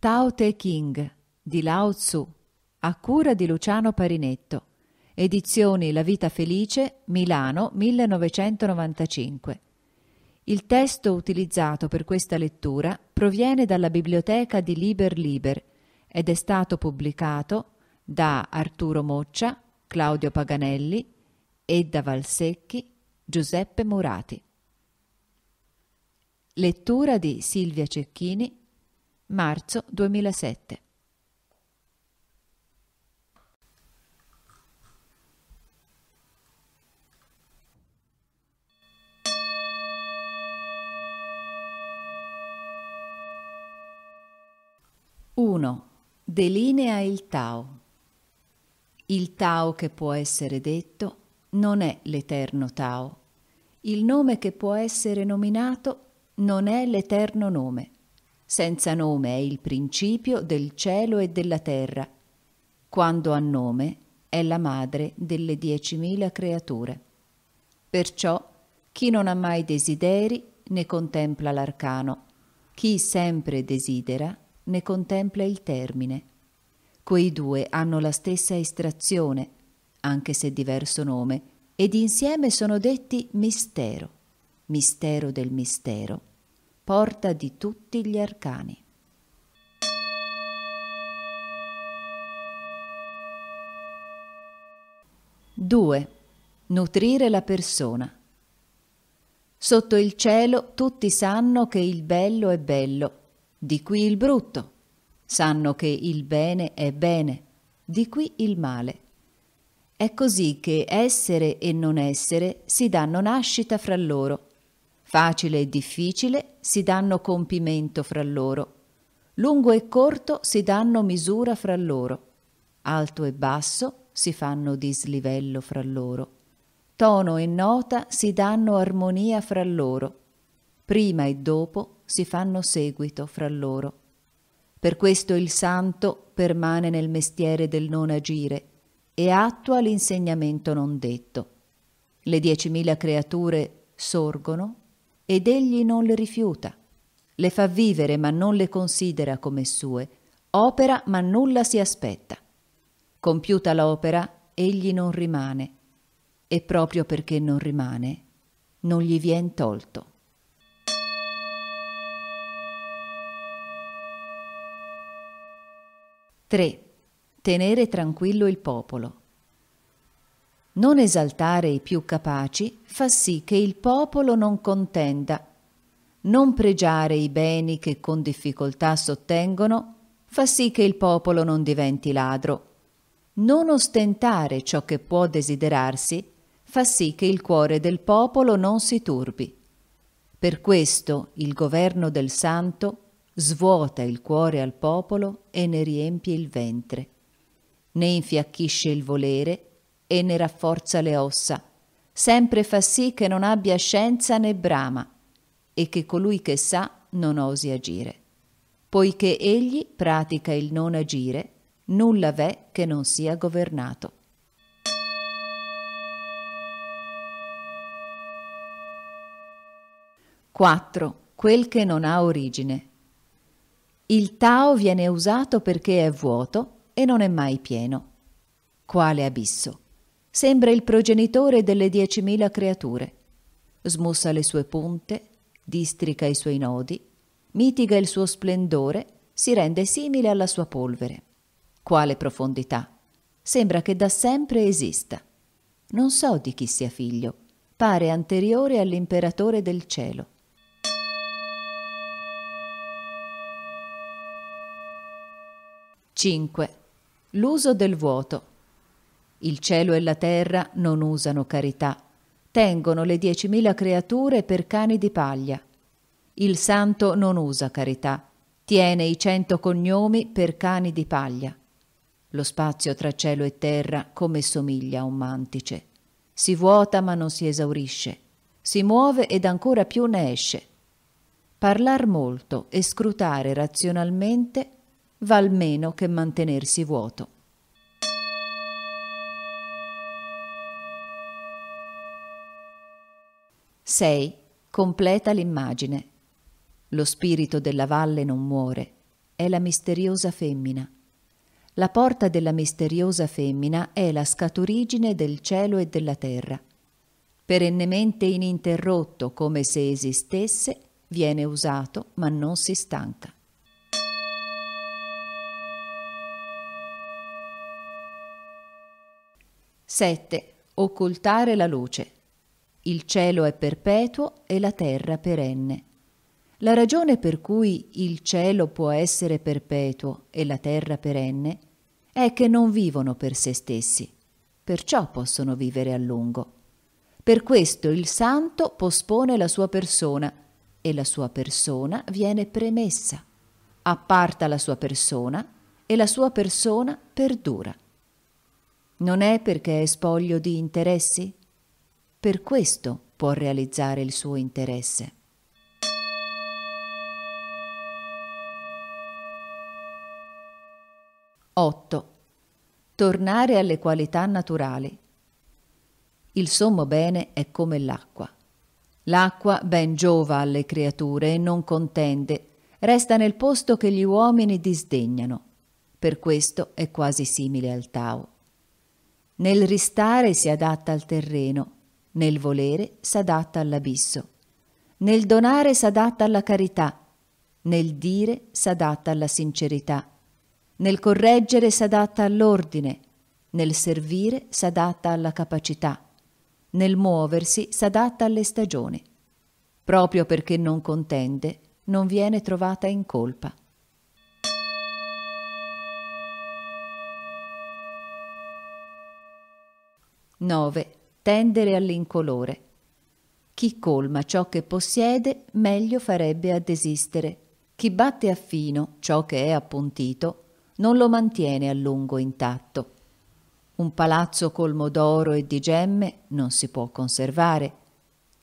Tao Te King di Lao Tzu, a cura di Luciano Parinetto. Edizioni La Vita Felice, Milano 1995. Il testo utilizzato per questa lettura proviene dalla biblioteca di Liber Liber ed è stato pubblicato da Arturo Moccia, Claudio Paganelli, Edda Valsecchi, Giuseppe Murati. Lettura di Silvia Cecchini marzo 2007. Delinea il Tao. Il Tao che può essere detto non è l'eterno Tao. Il nome che può essere nominato non è l'eterno nome senza nome è il principio del cielo e della terra, quando ha nome è la madre delle diecimila creature. Perciò chi non ha mai desideri ne contempla l'arcano, chi sempre desidera ne contempla il termine. Quei due hanno la stessa estrazione, anche se diverso nome, ed insieme sono detti mistero, mistero del mistero porta di tutti gli arcani. Due. Nutrire la persona. Sotto il cielo tutti sanno che il bello è bello, di qui il brutto. Sanno che il bene è bene, di qui il male. È così che essere e non essere si danno nascita fra loro Facile e difficile si danno compimento fra loro. Lungo e corto si danno misura fra loro. Alto e basso si fanno dislivello fra loro. Tono e nota si danno armonia fra loro. Prima e dopo si fanno seguito fra loro. Per questo il santo permane nel mestiere del non agire e attua l'insegnamento non detto. Le diecimila creature sorgono ed egli non le rifiuta. Le fa vivere ma non le considera come sue, opera ma nulla si aspetta. Compiuta l'opera, egli non rimane, e proprio perché non rimane, non gli vien tolto. Tre. Tenere tranquillo il popolo non esaltare i più capaci fa sì che il popolo non contenda. Non pregiare i beni che con difficoltà sottengono fa sì che il popolo non diventi ladro. Non ostentare ciò che può desiderarsi fa sì che il cuore del popolo non si turbi. Per questo il governo del santo svuota il cuore al popolo e ne riempie il ventre. Ne infiacchisce il volere e ne rafforza le ossa, sempre fa sì che non abbia scienza né brama e che colui che sa non osi agire. Poiché egli pratica il non agire, nulla v'è che non sia governato. Quattro. Quel che non ha origine. Il Tao viene usato perché è vuoto e non è mai pieno. Quale abisso! sembra il progenitore delle diecimila creature. Smussa le sue punte, districa i suoi nodi, mitiga il suo splendore, si rende simile alla sua polvere. Quale profondità! Sembra che da sempre esista. Non so di chi sia figlio, pare anteriore all'imperatore del cielo. Cinque. L'uso del vuoto. Il cielo e la terra non usano carità. Tengono le diecimila creature per cani di paglia. Il santo non usa carità. Tiene i cento cognomi per cani di paglia. Lo spazio tra cielo e terra come somiglia a un mantice. Si vuota ma non si esaurisce. Si muove ed ancora più ne esce. Parlar molto e scrutare razionalmente val meno che mantenersi vuoto. 6. Completa l'immagine. Lo spirito della valle non muore, è la misteriosa femmina. La porta della misteriosa femmina è la scaturigine del cielo e della terra. Perennemente ininterrotto, come se esistesse, viene usato ma non si stanca. Sette. Occultare la luce. Il cielo è perpetuo e la terra perenne. La ragione per cui il cielo può essere perpetuo e la terra perenne è che non vivono per se stessi, perciò possono vivere a lungo. Per questo il santo pospone la sua persona e la sua persona viene premessa. Apparta la sua persona e la sua persona perdura. Non è perché è spoglio di interessi? Per questo può realizzare il suo interesse. Otto. Tornare alle qualità naturali. Il sommo bene è come l'acqua. L'acqua ben giova alle creature e non contende, resta nel posto che gli uomini disdegnano. Per questo è quasi simile al Tao. Nel ristare si adatta al terreno, nel volere s'adatta all'abisso, nel donare s'adatta alla carità, nel dire s'adatta alla sincerità, nel correggere s'adatta all'ordine, nel servire s'adatta alla capacità, nel muoversi s'adatta alle stagioni. Proprio perché non contende, non viene trovata in colpa. Nove tendere all'incolore. Chi colma ciò che possiede, meglio farebbe a desistere. Chi batte a fino ciò che è appuntito, non lo mantiene a lungo intatto. Un palazzo colmo d'oro e di gemme non si può conservare.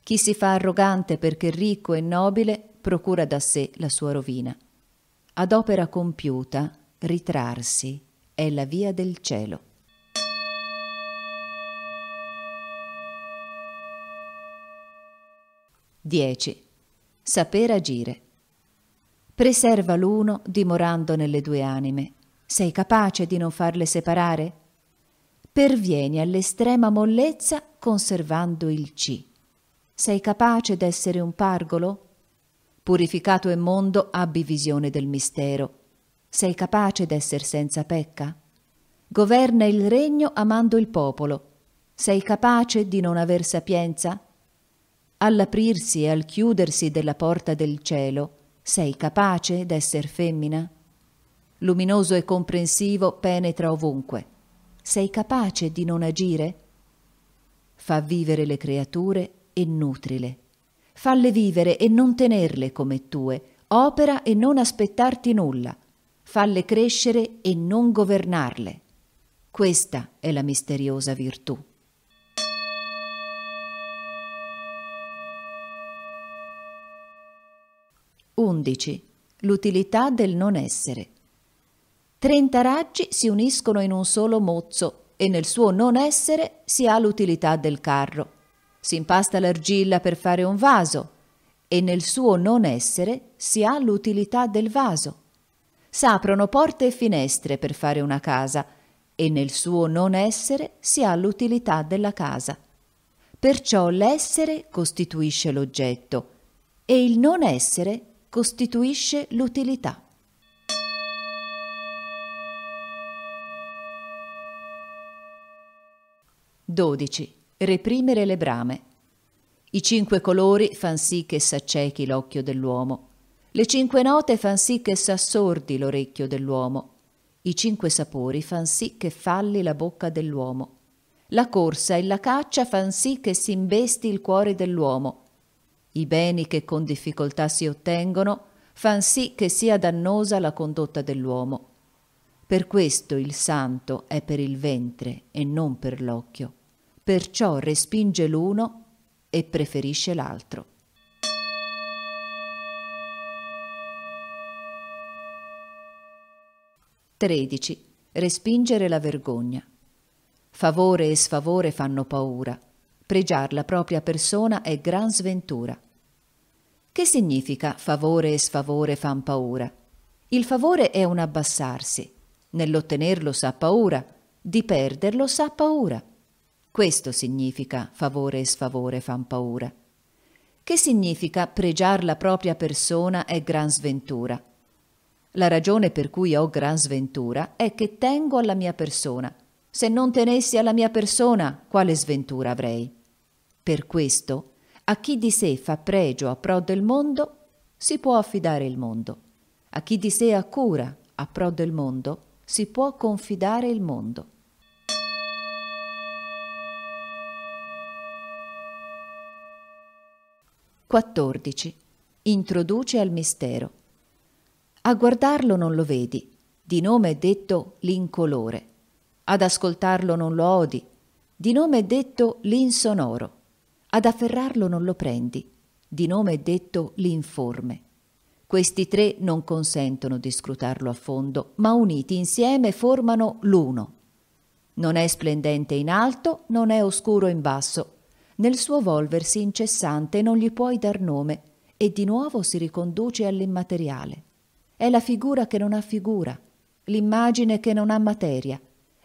Chi si fa arrogante perché ricco e nobile procura da sé la sua rovina. Ad opera compiuta, ritrarsi è la via del cielo. 10. Saper agire. Preserva l'uno dimorando nelle due anime. Sei capace di non farle separare? Pervieni all'estrema mollezza conservando il C. Sei capace d'essere un pargolo? Purificato e mondo abbi visione del mistero. Sei capace d'essere senza pecca? Governa il regno amando il popolo. Sei capace di non aver sapienza? all'aprirsi e al chiudersi della porta del cielo, sei capace d'essere femmina? Luminoso e comprensivo penetra ovunque. Sei capace di non agire? Fa vivere le creature e nutrile. Falle vivere e non tenerle come tue. Opera e non aspettarti nulla. Falle crescere e non governarle. Questa è la misteriosa virtù. 11. L'utilità del non essere. Trenta raggi si uniscono in un solo mozzo e nel suo non essere si ha l'utilità del carro. Si impasta l'argilla per fare un vaso e nel suo non essere si ha l'utilità del vaso. S'aprono porte e finestre per fare una casa e nel suo non essere si ha l'utilità della casa. Perciò l'essere costituisce l'oggetto e il non essere costituisce l'utilità. Dodici. Reprimere le brame. I cinque colori fan sì che s'accechi l'occhio dell'uomo. Le cinque note fan sì che s'assordi l'orecchio dell'uomo. I cinque sapori fan sì che falli la bocca dell'uomo. La corsa e la caccia fan sì che si imbesti il cuore dell'uomo. I beni che con difficoltà si ottengono fan sì che sia dannosa la condotta dell'uomo. Per questo il santo è per il ventre e non per l'occhio. Perciò respinge l'uno e preferisce l'altro. Tredici. Respingere la vergogna. Favore e sfavore fanno paura. Pregiar la propria persona è gran sventura. Che significa favore e sfavore fan paura? Il favore è un abbassarsi, nell'ottenerlo sa paura, di perderlo sa paura. Questo significa favore e sfavore fan paura. Che significa pregiar la propria persona è gran sventura? La ragione per cui ho gran sventura è che tengo alla mia persona. Se non tenessi alla mia persona, quale sventura avrei? Per questo a chi di sé fa pregio a pro del mondo, si può affidare il mondo. A chi di sé ha cura a pro del mondo, si può confidare il mondo. Quattordici. Introduce al mistero. A guardarlo non lo vedi, di nome è detto l'incolore. Ad ascoltarlo non lo odi, di nome è detto l'insonoro. Ad afferrarlo non lo prendi, di nome è detto l'informe. Questi tre non consentono di scrutarlo a fondo, ma uniti insieme formano l'uno. Non è splendente in alto, non è oscuro in basso. Nel suo volversi incessante non gli puoi dar nome e di nuovo si riconduce all'immateriale. È la figura che non ha figura, l'immagine che non ha materia,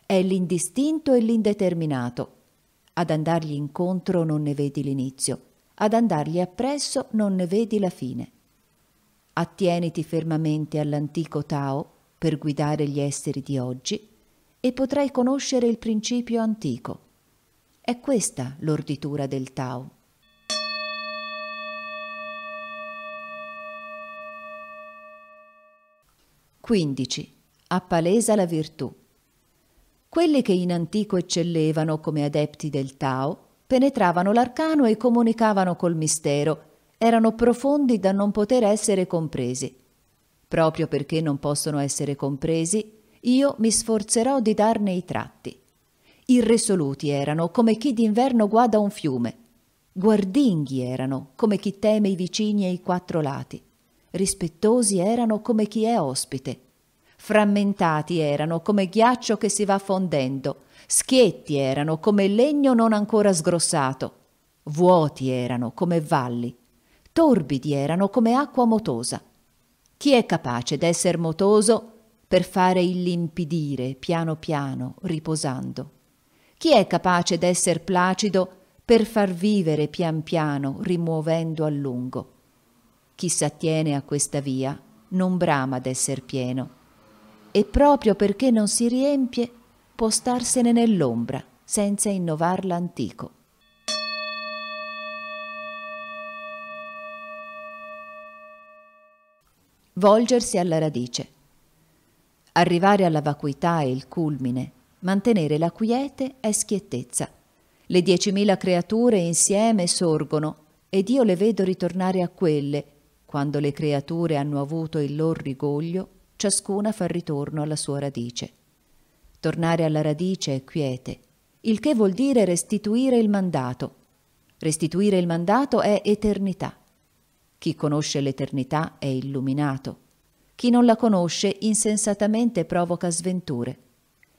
è l'indistinto e l'indeterminato, ad andargli incontro non ne vedi l'inizio, ad andargli appresso non ne vedi la fine. Attieniti fermamente all'antico Tao per guidare gli esseri di oggi e potrai conoscere il principio antico. È questa l'orditura del Tao. Quindici. Appalesa la virtù. Quelli che in antico eccellevano come adepti del Tao penetravano l'arcano e comunicavano col mistero, erano profondi da non poter essere compresi. Proprio perché non possono essere compresi, io mi sforzerò di darne i tratti. Irresoluti erano, come chi d'inverno guada un fiume. Guardinghi erano, come chi teme i vicini e i quattro lati. Rispettosi erano come chi è ospite Frammentati erano come ghiaccio che si va fondendo, schietti erano come legno non ancora sgrossato, vuoti erano come valli, torbidi erano come acqua motosa. Chi è capace d'essere motoso per fare illimpidire piano piano, riposando? Chi è capace d'essere placido per far vivere pian piano, rimuovendo a lungo? Chi s'attiene a questa via non brama d'esser pieno e proprio perché non si riempie può starsene nell'ombra senza innovar l'antico. Volgersi alla radice. Arrivare alla vacuità è il culmine, mantenere la quiete è schiettezza. Le diecimila creature insieme sorgono ed io le vedo ritornare a quelle, quando le creature hanno avuto il loro rigoglio ciascuna fa ritorno alla sua radice. Tornare alla radice è quiete, il che vuol dire restituire il mandato. Restituire il mandato è eternità. Chi conosce l'eternità è illuminato. Chi non la conosce insensatamente provoca sventure.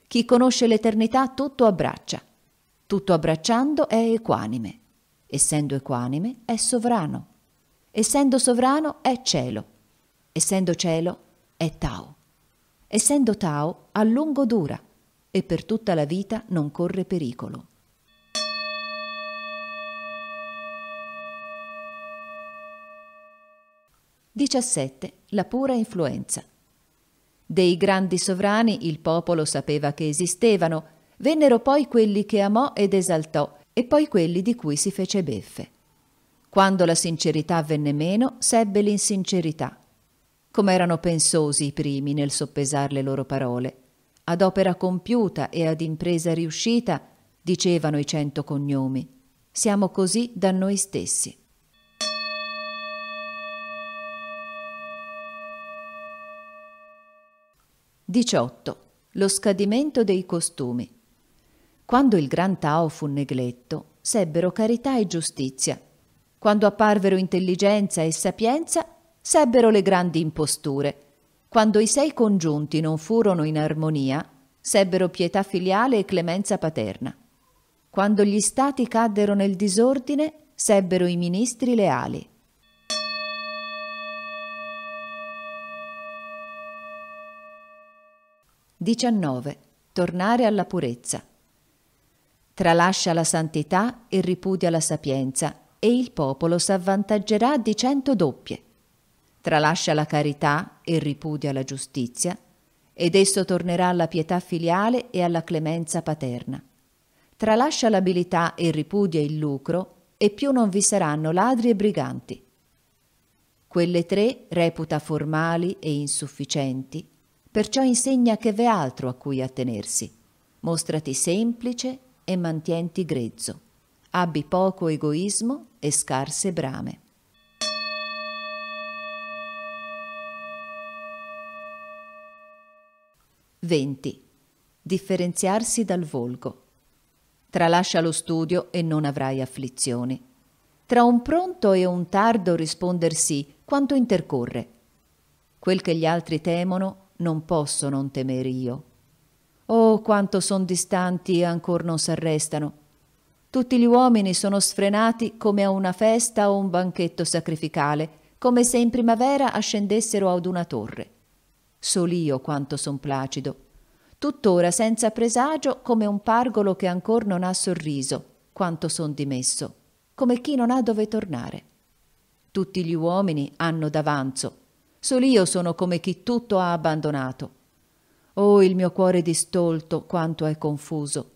Chi conosce l'eternità tutto abbraccia. Tutto abbracciando è equanime. Essendo equanime è sovrano. Essendo sovrano è cielo. Essendo cielo è è Tao. Essendo Tao, a lungo dura e per tutta la vita non corre pericolo. Diciassette. La pura influenza. Dei grandi sovrani il popolo sapeva che esistevano, vennero poi quelli che amò ed esaltò, e poi quelli di cui si fece beffe. Quando la sincerità venne meno, sebbe l'insincerità, com'erano pensosi i primi nel soppesar le loro parole. Ad opera compiuta e ad impresa riuscita, dicevano i cento cognomi, siamo così da noi stessi. Diciotto. Lo scadimento dei costumi. Quando il gran Tao fu negletto, sebbero carità e giustizia. Quando apparvero intelligenza e sapienza, sebbero le grandi imposture. Quando i sei congiunti non furono in armonia, sebbero pietà filiale e clemenza paterna. Quando gli stati caddero nel disordine, sebbero i ministri leali. XIX. Tornare alla purezza. Tralascia la santità e ripudia la sapienza, e il popolo s'avvantaggerà di cento doppie tralascia la carità e ripudia la giustizia, ed esso tornerà alla pietà filiale e alla clemenza paterna. Tralascia l'abilità e ripudia il lucro, e più non vi saranno ladri e briganti. Quelle tre reputa formali e insufficienti, perciò insegna che v'è altro a cui attenersi. Mostrati semplice e mantienti grezzo. Abbi poco egoismo e scarse brame. 20. Differenziarsi dal volgo. Tralascia lo studio e non avrai afflizioni. Tra un pronto e un tardo rispondersi quanto intercorre. Quel che gli altri temono non posso non temer io. Oh, quanto son distanti e ancora non s'arrestano. Tutti gli uomini sono sfrenati come a una festa o un banchetto sacrificale, come se in primavera ascendessero ad una torre Sol io quanto son placido. Tuttora senza presagio come un pargolo che ancor non ha sorriso, quanto son dimesso, come chi non ha dove tornare. Tutti gli uomini hanno d'avanzo, sol io sono come chi tutto ha abbandonato. Oh, il mio cuore distolto, quanto è confuso.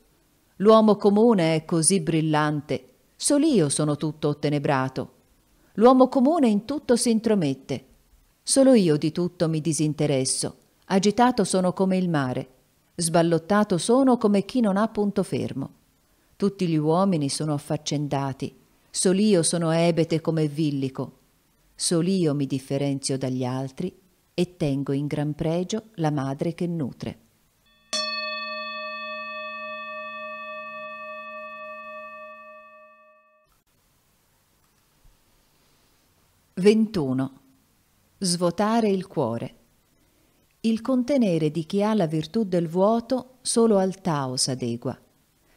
L'uomo comune è così brillante, sol io sono tutto ottenebrato. L'uomo comune in tutto si intromette, Solo io di tutto mi disinteresso. Agitato sono come il mare. Sballottato sono come chi non ha punto fermo. Tutti gli uomini sono affaccendati. Sol io sono ebete come villico. Sol io mi differenzio dagli altri e tengo in gran pregio la madre che nutre. Ventuno. Svuotare il cuore. Il contenere di chi ha la virtù del vuoto solo al Tao s'adegua.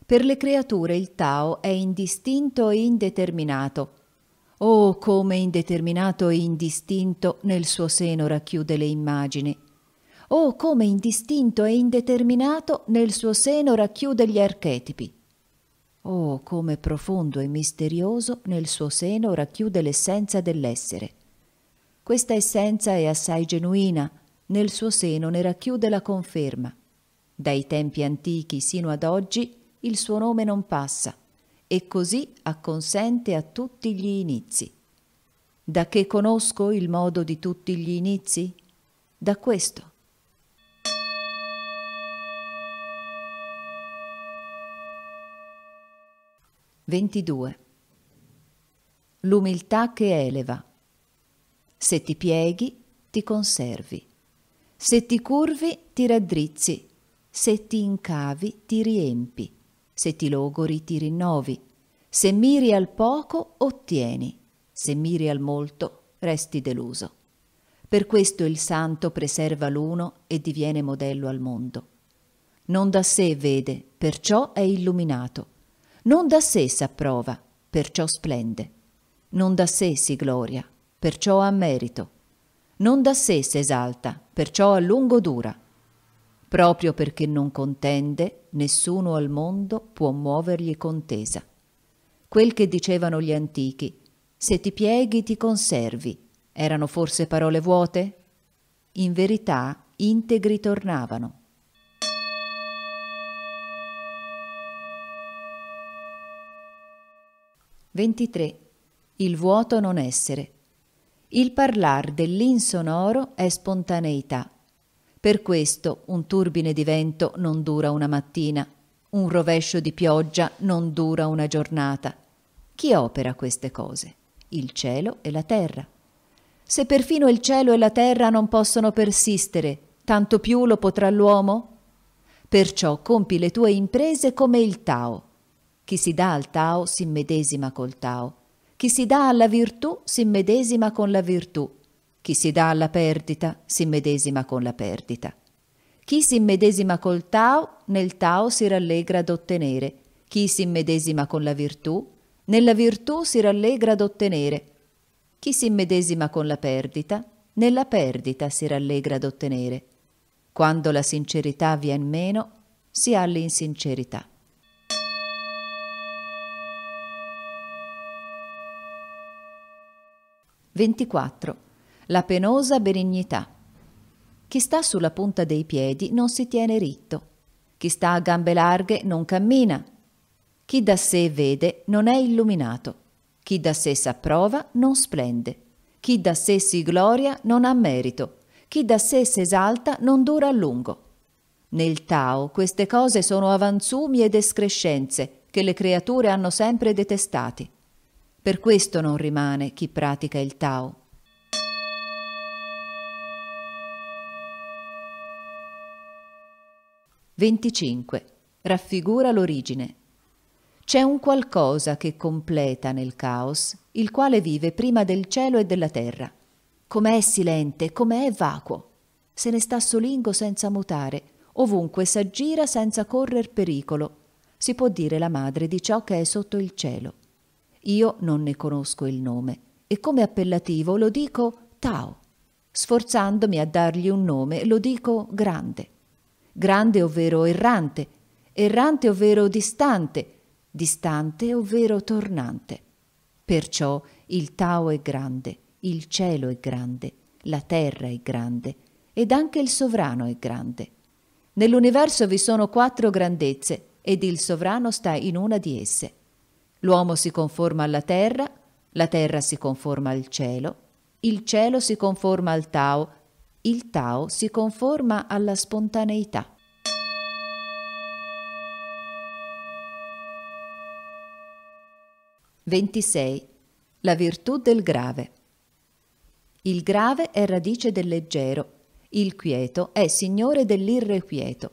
Per le creature il Tao è indistinto e indeterminato. Oh, come indeterminato e indistinto nel suo seno racchiude le immagini. Oh, come indistinto e indeterminato nel suo seno racchiude gli archetipi. Oh, come profondo e misterioso nel suo seno racchiude l'essenza dell'essere. Questa essenza è assai genuina, nel suo seno ne racchiude la conferma. Dai tempi antichi sino ad oggi il suo nome non passa e così acconsente a tutti gli inizi. Da che conosco il modo di tutti gli inizi? Da questo. Ventidue. L'umiltà che eleva. Se ti pieghi, ti conservi. Se ti curvi, ti raddrizzi. Se ti incavi, ti riempi. Se ti logori, ti rinnovi. Se miri al poco, ottieni. Se miri al molto, resti deluso. Per questo il santo preserva l'uno e diviene modello al mondo. Non da sé vede, perciò è illuminato. Non da sé s'approva, perciò splende. Non da sé si gloria, perciò ha merito. Non da sé s'esalta, perciò a lungo dura. Proprio perché non contende, nessuno al mondo può muovergli contesa. Quel che dicevano gli antichi, se ti pieghi ti conservi, erano forse parole vuote? In verità integri tornavano. Ventitré. Il vuoto non essere. Il parlar dell'insonoro è spontaneità. Per questo un turbine di vento non dura una mattina, un rovescio di pioggia non dura una giornata. Chi opera queste cose? Il cielo e la terra. Se perfino il cielo e la terra non possono persistere, tanto più lo potrà l'uomo? Perciò compi le tue imprese come il Tao. Chi si dà al Tao si medesima col Tao chi si dà alla virtù si medesima con la virtù, chi si dà alla perdita si medesima con la perdita. Chi si medesima col Tao, nel Tao si rallegra ad ottenere. Chi si medesima con la virtù, nella virtù si rallegra ad ottenere. Chi si medesima con la perdita, nella perdita si rallegra ad ottenere. Quando la sincerità viene meno, si ha l'insincerità. 24. La penosa benignità. Chi sta sulla punta dei piedi non si tiene ritto. Chi sta a gambe larghe non cammina. Chi da sé vede non è illuminato. Chi da sé s'approva non splende. Chi da sé si gloria non ha merito. Chi da sé s'esalta non dura a lungo. Nel Tao queste cose sono avanzumi ed escrescenze che le creature hanno sempre detestati. Per questo non rimane chi pratica il Tao. Venticinque. Raffigura l'origine. C'è un qualcosa che completa nel caos, il quale vive prima del cielo e della terra. Com'è silente, com'è vacuo. Se ne sta solingo senza mutare, ovunque s'aggira senza correr pericolo. Si può dire la madre di ciò che è sotto il cielo. Io non ne conosco il nome e come appellativo lo dico Tao. Sforzandomi a dargli un nome lo dico grande. Grande ovvero errante, errante ovvero distante, distante ovvero tornante. Perciò il Tao è grande, il cielo è grande, la terra è grande ed anche il sovrano è grande. Nell'universo vi sono quattro grandezze ed il sovrano sta in una di esse. L'uomo si conforma alla terra, la terra si conforma al cielo, il cielo si conforma al Tao, il Tao si conforma alla spontaneità. Ventisei. La virtù del grave. Il grave è radice del leggero, il quieto è signore dell'irrequieto.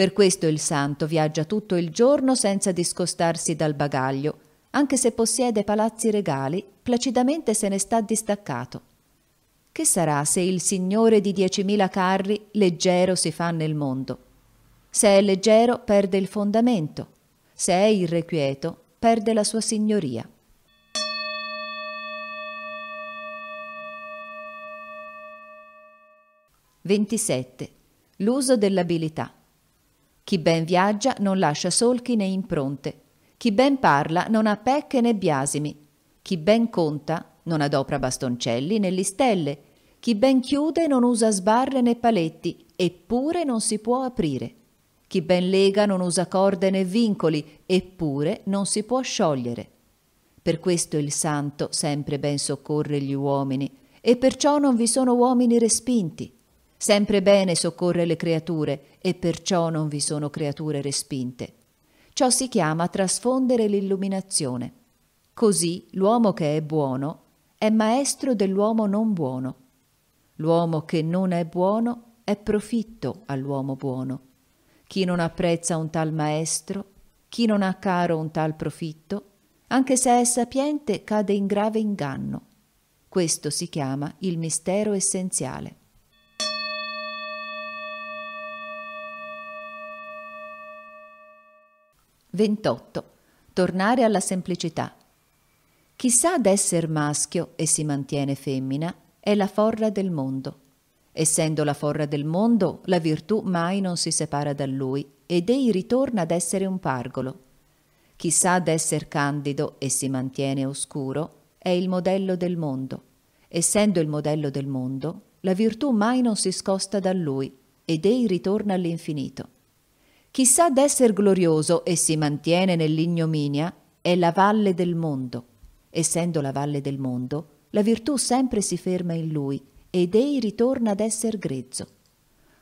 Per questo il santo viaggia tutto il giorno senza discostarsi dal bagaglio, anche se possiede palazzi regali, placidamente se ne sta distaccato. Che sarà se il signore di diecimila carri leggero si fa nel mondo? Se è leggero perde il fondamento, se è irrequieto perde la sua signoria. Ventisette. L'uso dell'abilità. Chi ben viaggia non lascia solchi né impronte. Chi ben parla non ha pecche né biasimi. Chi ben conta non adopra bastoncelli né listelle. Chi ben chiude non usa sbarre né paletti, eppure non si può aprire. Chi ben lega non usa corde né vincoli, eppure non si può sciogliere. Per questo il santo sempre ben soccorre gli uomini, e perciò non vi sono uomini respinti. Sempre bene soccorre le creature e perciò non vi sono creature respinte. Ciò si chiama trasfondere l'illuminazione. Così l'uomo che è buono è maestro dell'uomo non buono. L'uomo che non è buono è profitto all'uomo buono. Chi non apprezza un tal maestro, chi non ha caro un tal profitto, anche se è sapiente cade in grave inganno. Questo si chiama il mistero essenziale. 28. Tornare alla semplicità. Chi sa d'essere maschio e si mantiene femmina è la forra del mondo. Essendo la forra del mondo, la virtù mai non si separa da lui ed ei ritorna ad essere un pargolo. Chi sa d'essere candido e si mantiene oscuro è il modello del mondo. Essendo il modello del mondo, la virtù mai non si scosta da lui ed ei ritorna all'infinito. Chi sa d'esser glorioso e si mantiene nell'ignominia è la valle del mondo. Essendo la valle del mondo, la virtù sempre si ferma in lui ed ei ritorna ad essere grezzo.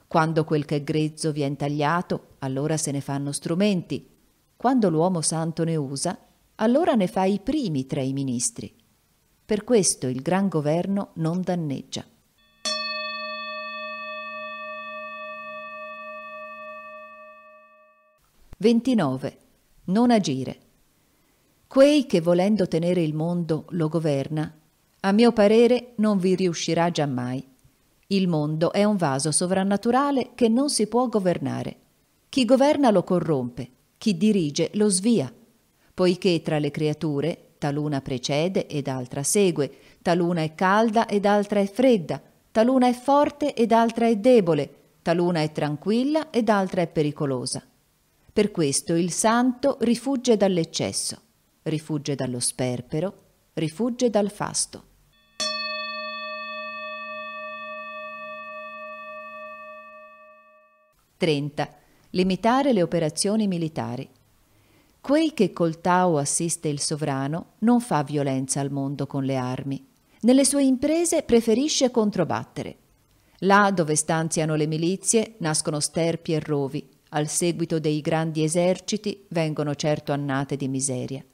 Quando quel che è grezzo viene tagliato, allora se ne fanno strumenti. Quando l'uomo santo ne usa, allora ne fa i primi tra i ministri. Per questo il gran governo non danneggia. 29. Non agire. Quei che volendo tenere il mondo lo governa, a mio parere non vi riuscirà giammai. Il mondo è un vaso sovrannaturale che non si può governare. Chi governa lo corrompe, chi dirige lo svia, poiché tra le creature taluna precede ed altra segue, taluna è calda ed altra è fredda, taluna è forte ed altra è debole, taluna è tranquilla ed altra è pericolosa. Per questo il santo rifugge dall'eccesso, rifugge dallo sperpero, rifugge dal fasto. Trenta. Limitare le operazioni militari. Quei che col Tao assiste il sovrano non fa violenza al mondo con le armi. Nelle sue imprese preferisce controbattere. Là dove stanziano le milizie nascono sterpi e rovi, al seguito dei grandi eserciti vengono certo annate di miseria.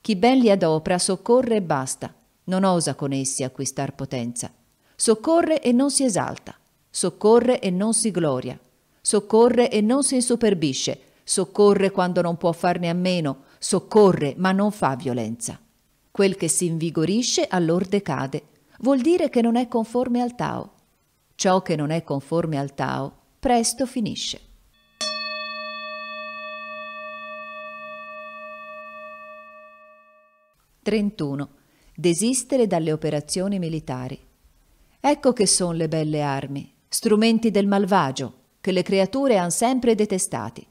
Chi ben li adopra soccorre e basta, non osa con essi acquistar potenza. Soccorre e non si esalta, soccorre e non si gloria, soccorre e non si insuperbisce, soccorre quando non può farne a meno, soccorre ma non fa violenza. Quel che si invigorisce allor decade, vuol dire che non è conforme al Tao. Ciò che non è conforme al Tao presto finisce. 31. Desistere dalle operazioni militari. Ecco che son le belle armi, strumenti del malvagio, che le creature han sempre detestati.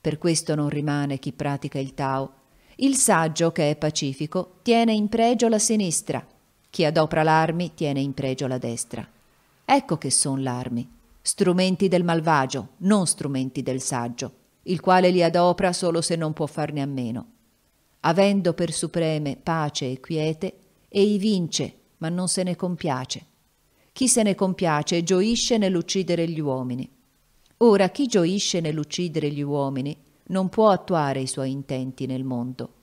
Per questo non rimane chi pratica il Tao. Il saggio, che è pacifico, tiene in pregio la sinistra. Chi adopra l'armi tiene in pregio la destra. Ecco che son l'armi, strumenti del malvagio, non strumenti del saggio, il quale li adopra solo se non può farne a meno avendo per supreme pace e quiete, ei vince, ma non se ne compiace. Chi se ne compiace gioisce nell'uccidere gli uomini. Ora chi gioisce nell'uccidere gli uomini non può attuare i suoi intenti nel mondo.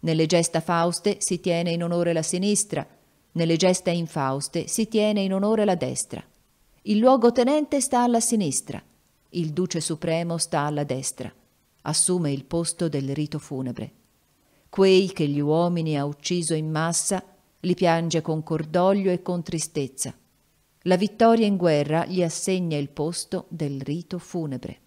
Nelle gesta fauste si tiene in onore la sinistra, nelle gesta infauste si tiene in onore la destra. Il luogotenente sta alla sinistra, il duce supremo sta alla destra. Assume il posto del rito funebre quei che gli uomini ha ucciso in massa, li piange con cordoglio e con tristezza. La vittoria in guerra gli assegna il posto del rito funebre.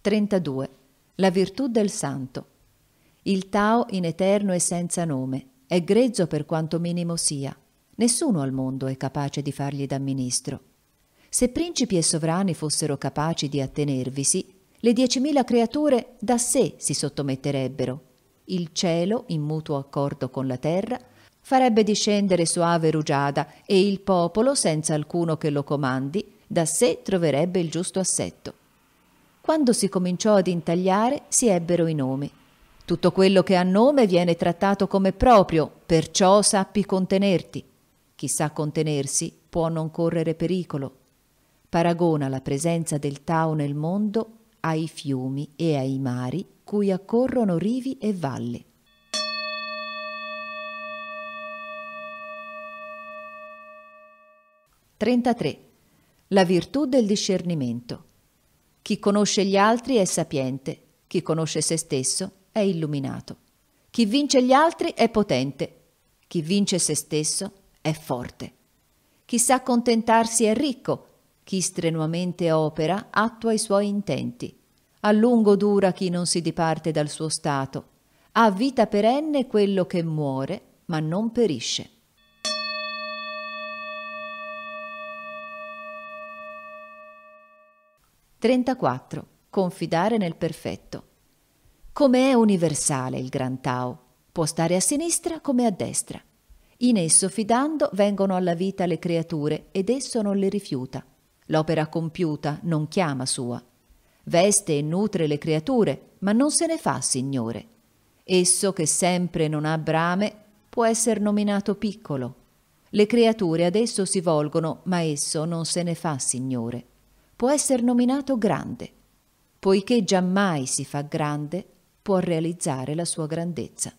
Trentadue. La virtù del santo. Il Tao in eterno e senza nome, è grezzo per quanto minimo sia. Nessuno al mondo è capace di fargli da ministro se principi e sovrani fossero capaci di attenervisi, le diecimila creature da sé si sottometterebbero. Il cielo, in mutuo accordo con la terra, farebbe discendere soave rugiada e il popolo, senza alcuno che lo comandi, da sé troverebbe il giusto assetto. Quando si cominciò ad intagliare, si ebbero i nomi. Tutto quello che ha nome viene trattato come proprio, perciò sappi contenerti. Chi sa contenersi può non correre pericolo paragona la presenza del Tao nel mondo ai fiumi e ai mari cui accorrono rivi e valli. Trentatré. La virtù del discernimento. Chi conosce gli altri è sapiente, chi conosce se stesso è illuminato. Chi vince gli altri è potente, chi vince se stesso è forte. Chi sa contentarsi è ricco, chi strenuamente opera attua i suoi intenti. A lungo dura chi non si diparte dal suo stato. Ha vita perenne quello che muore, ma non perisce. Trentaquattro. Confidare nel perfetto. Come è universale il Gran Tao. Può stare a sinistra come a destra. In esso, fidando, vengono alla vita le creature ed esso non le rifiuta L'opera compiuta non chiama sua. Veste e nutre le creature, ma non se ne fa Signore. Esso che sempre non ha brame può essere nominato piccolo. Le creature ad esso si volgono, ma esso non se ne fa Signore. Può essere nominato grande. Poiché giammai si fa grande, può realizzare la sua grandezza.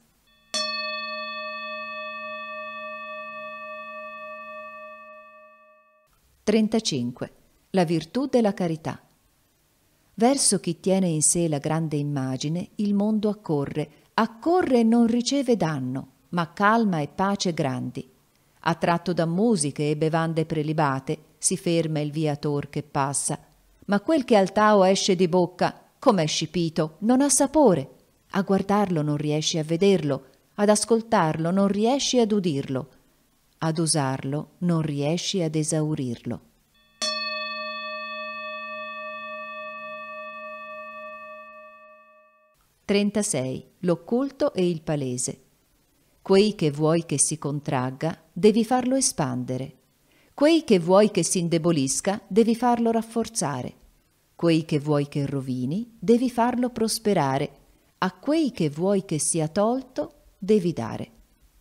35. La virtù della carità. Verso chi tiene in sé la grande immagine, il mondo accorre, accorre e non riceve danno, ma calma e pace grandi. Attratto da musiche e bevande prelibate, si ferma il viator che passa, ma quel che al Tao esce di bocca, com'è scipito, non ha sapore. A guardarlo non riesci a vederlo, ad ascoltarlo non riesci ad udirlo, ad usarlo non riesci ad esaurirlo. Trentasei. L'occulto e il palese. Quei che vuoi che si contragga, devi farlo espandere. Quei che vuoi che si indebolisca, devi farlo rafforzare. Quei che vuoi che rovini, devi farlo prosperare. A quei che vuoi che sia tolto, devi dare.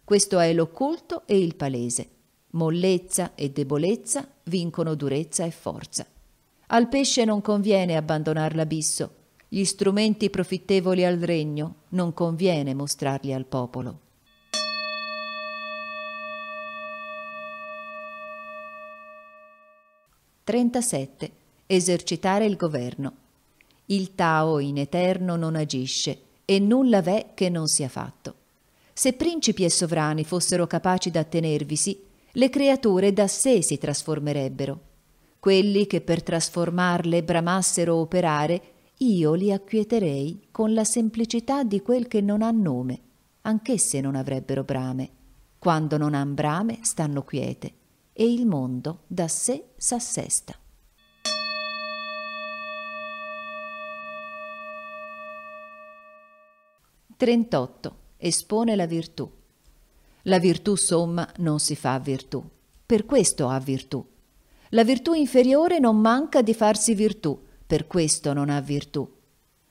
Questo è l'occulto e il palese. Mollezza e debolezza vincono durezza e forza. Al pesce non conviene abbandonare l'abisso, gli strumenti profittevoli al regno non conviene mostrarli al popolo. Trentasette. Esercitare il governo. Il Tao in eterno non agisce e nulla v'è che non sia fatto. Se principi e sovrani fossero capaci d'attenervisi, le creature da sé si trasformerebbero. Quelli che per trasformarle bramassero operare, io li acquieterei con la semplicità di quel che non ha nome, anch'esse non avrebbero brame. Quando non han brame stanno quiete, e il mondo da sé s'assesta. Trentotto espone la virtù. La virtù somma non si fa virtù, per questo ha virtù. La virtù inferiore non manca di farsi virtù, per questo non ha virtù.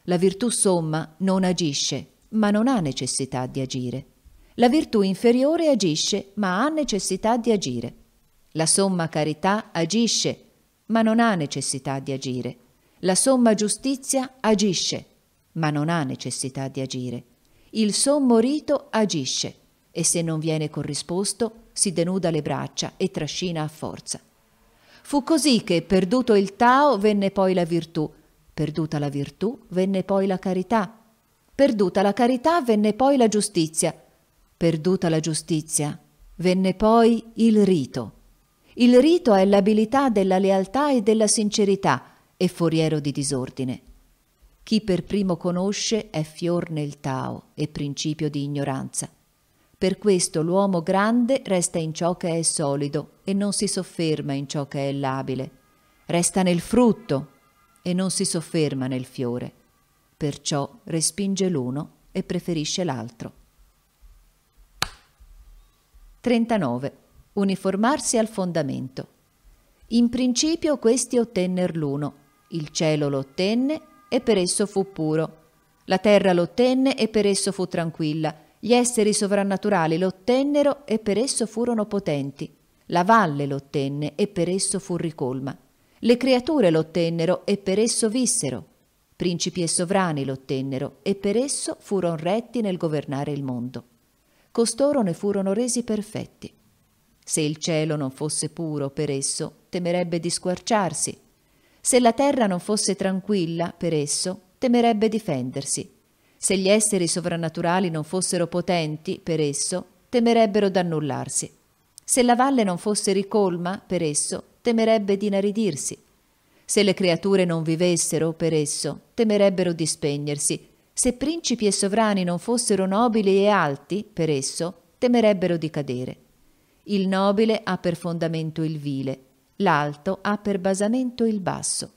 La virtù somma non agisce, ma non ha necessità di agire. La virtù inferiore agisce, ma ha necessità di agire. La somma carità agisce, ma non ha necessità di agire. La somma giustizia agisce, ma non ha necessità di agire il sommo rito agisce e se non viene corrisposto si denuda le braccia e trascina a forza. Fu così che, perduto il Tao, venne poi la virtù, perduta la virtù, venne poi la carità, perduta la carità, venne poi la giustizia, perduta la giustizia, venne poi il rito. Il rito è l'abilità della lealtà e della sincerità, e foriero di disordine. Chi per primo conosce è fior nel Tao e principio di ignoranza. Per questo l'uomo grande resta in ciò che è solido e non si sofferma in ciò che è labile. Resta nel frutto e non si sofferma nel fiore. Perciò respinge l'uno e preferisce l'altro. 39. Uniformarsi al fondamento. In principio questi ottennero l'uno, il cielo lo ottenne e per esso fu puro. La terra lo ottenne e per esso fu tranquilla. Gli esseri sovrannaturali lo ottennero e per esso furono potenti. La valle lo ottenne e per esso fu ricolma. Le creature lo ottennero e per esso vissero. Principi e sovrani lo ottennero e per esso furono retti nel governare il mondo. Costoro ne furono resi perfetti. Se il cielo non fosse puro per esso, temerebbe di squarciarsi, se la terra non fosse tranquilla per esso, temerebbe difendersi. Se gli esseri sovrannaturali non fossero potenti per esso, temerebbero d'annullarsi. Se la valle non fosse ricolma per esso, temerebbe d'inaridirsi. Se le creature non vivessero per esso, temerebbero di spegnersi. Se principi e sovrani non fossero nobili e alti per esso, temerebbero di cadere. Il nobile ha per fondamento il vile, l'alto ha per basamento il basso.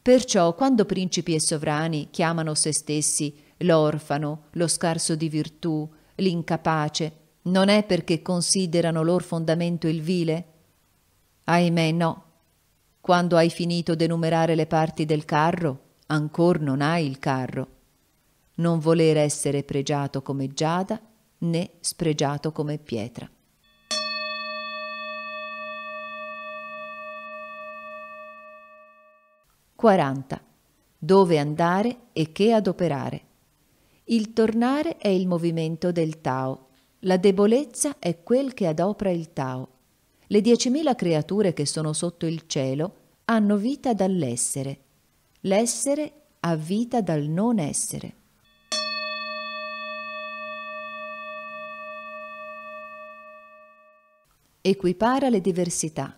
Perciò quando principi e sovrani chiamano se stessi l'orfano, lo scarso di virtù, l'incapace, non è perché considerano lor fondamento il vile? Ahimè no. Quando hai finito d'enumerare le parti del carro, ancor non hai il carro. Non voler essere pregiato come giada né spregiato come pietra. 40. Dove andare e che adoperare. Il tornare è il movimento del Tao. La debolezza è quel che adopra il Tao. Le 10.000 creature che sono sotto il cielo hanno vita dall'essere. L'essere ha vita dal non essere. Equipara le diversità.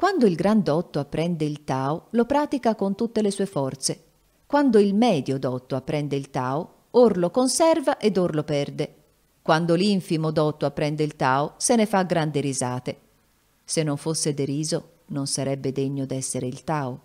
Quando il gran dotto apprende il Tao, lo pratica con tutte le sue forze. Quando il medio dotto apprende il Tao, or lo conserva ed or lo perde. Quando l'infimo dotto apprende il Tao, se ne fa grandi risate. Se non fosse deriso, non sarebbe degno d'essere il Tao.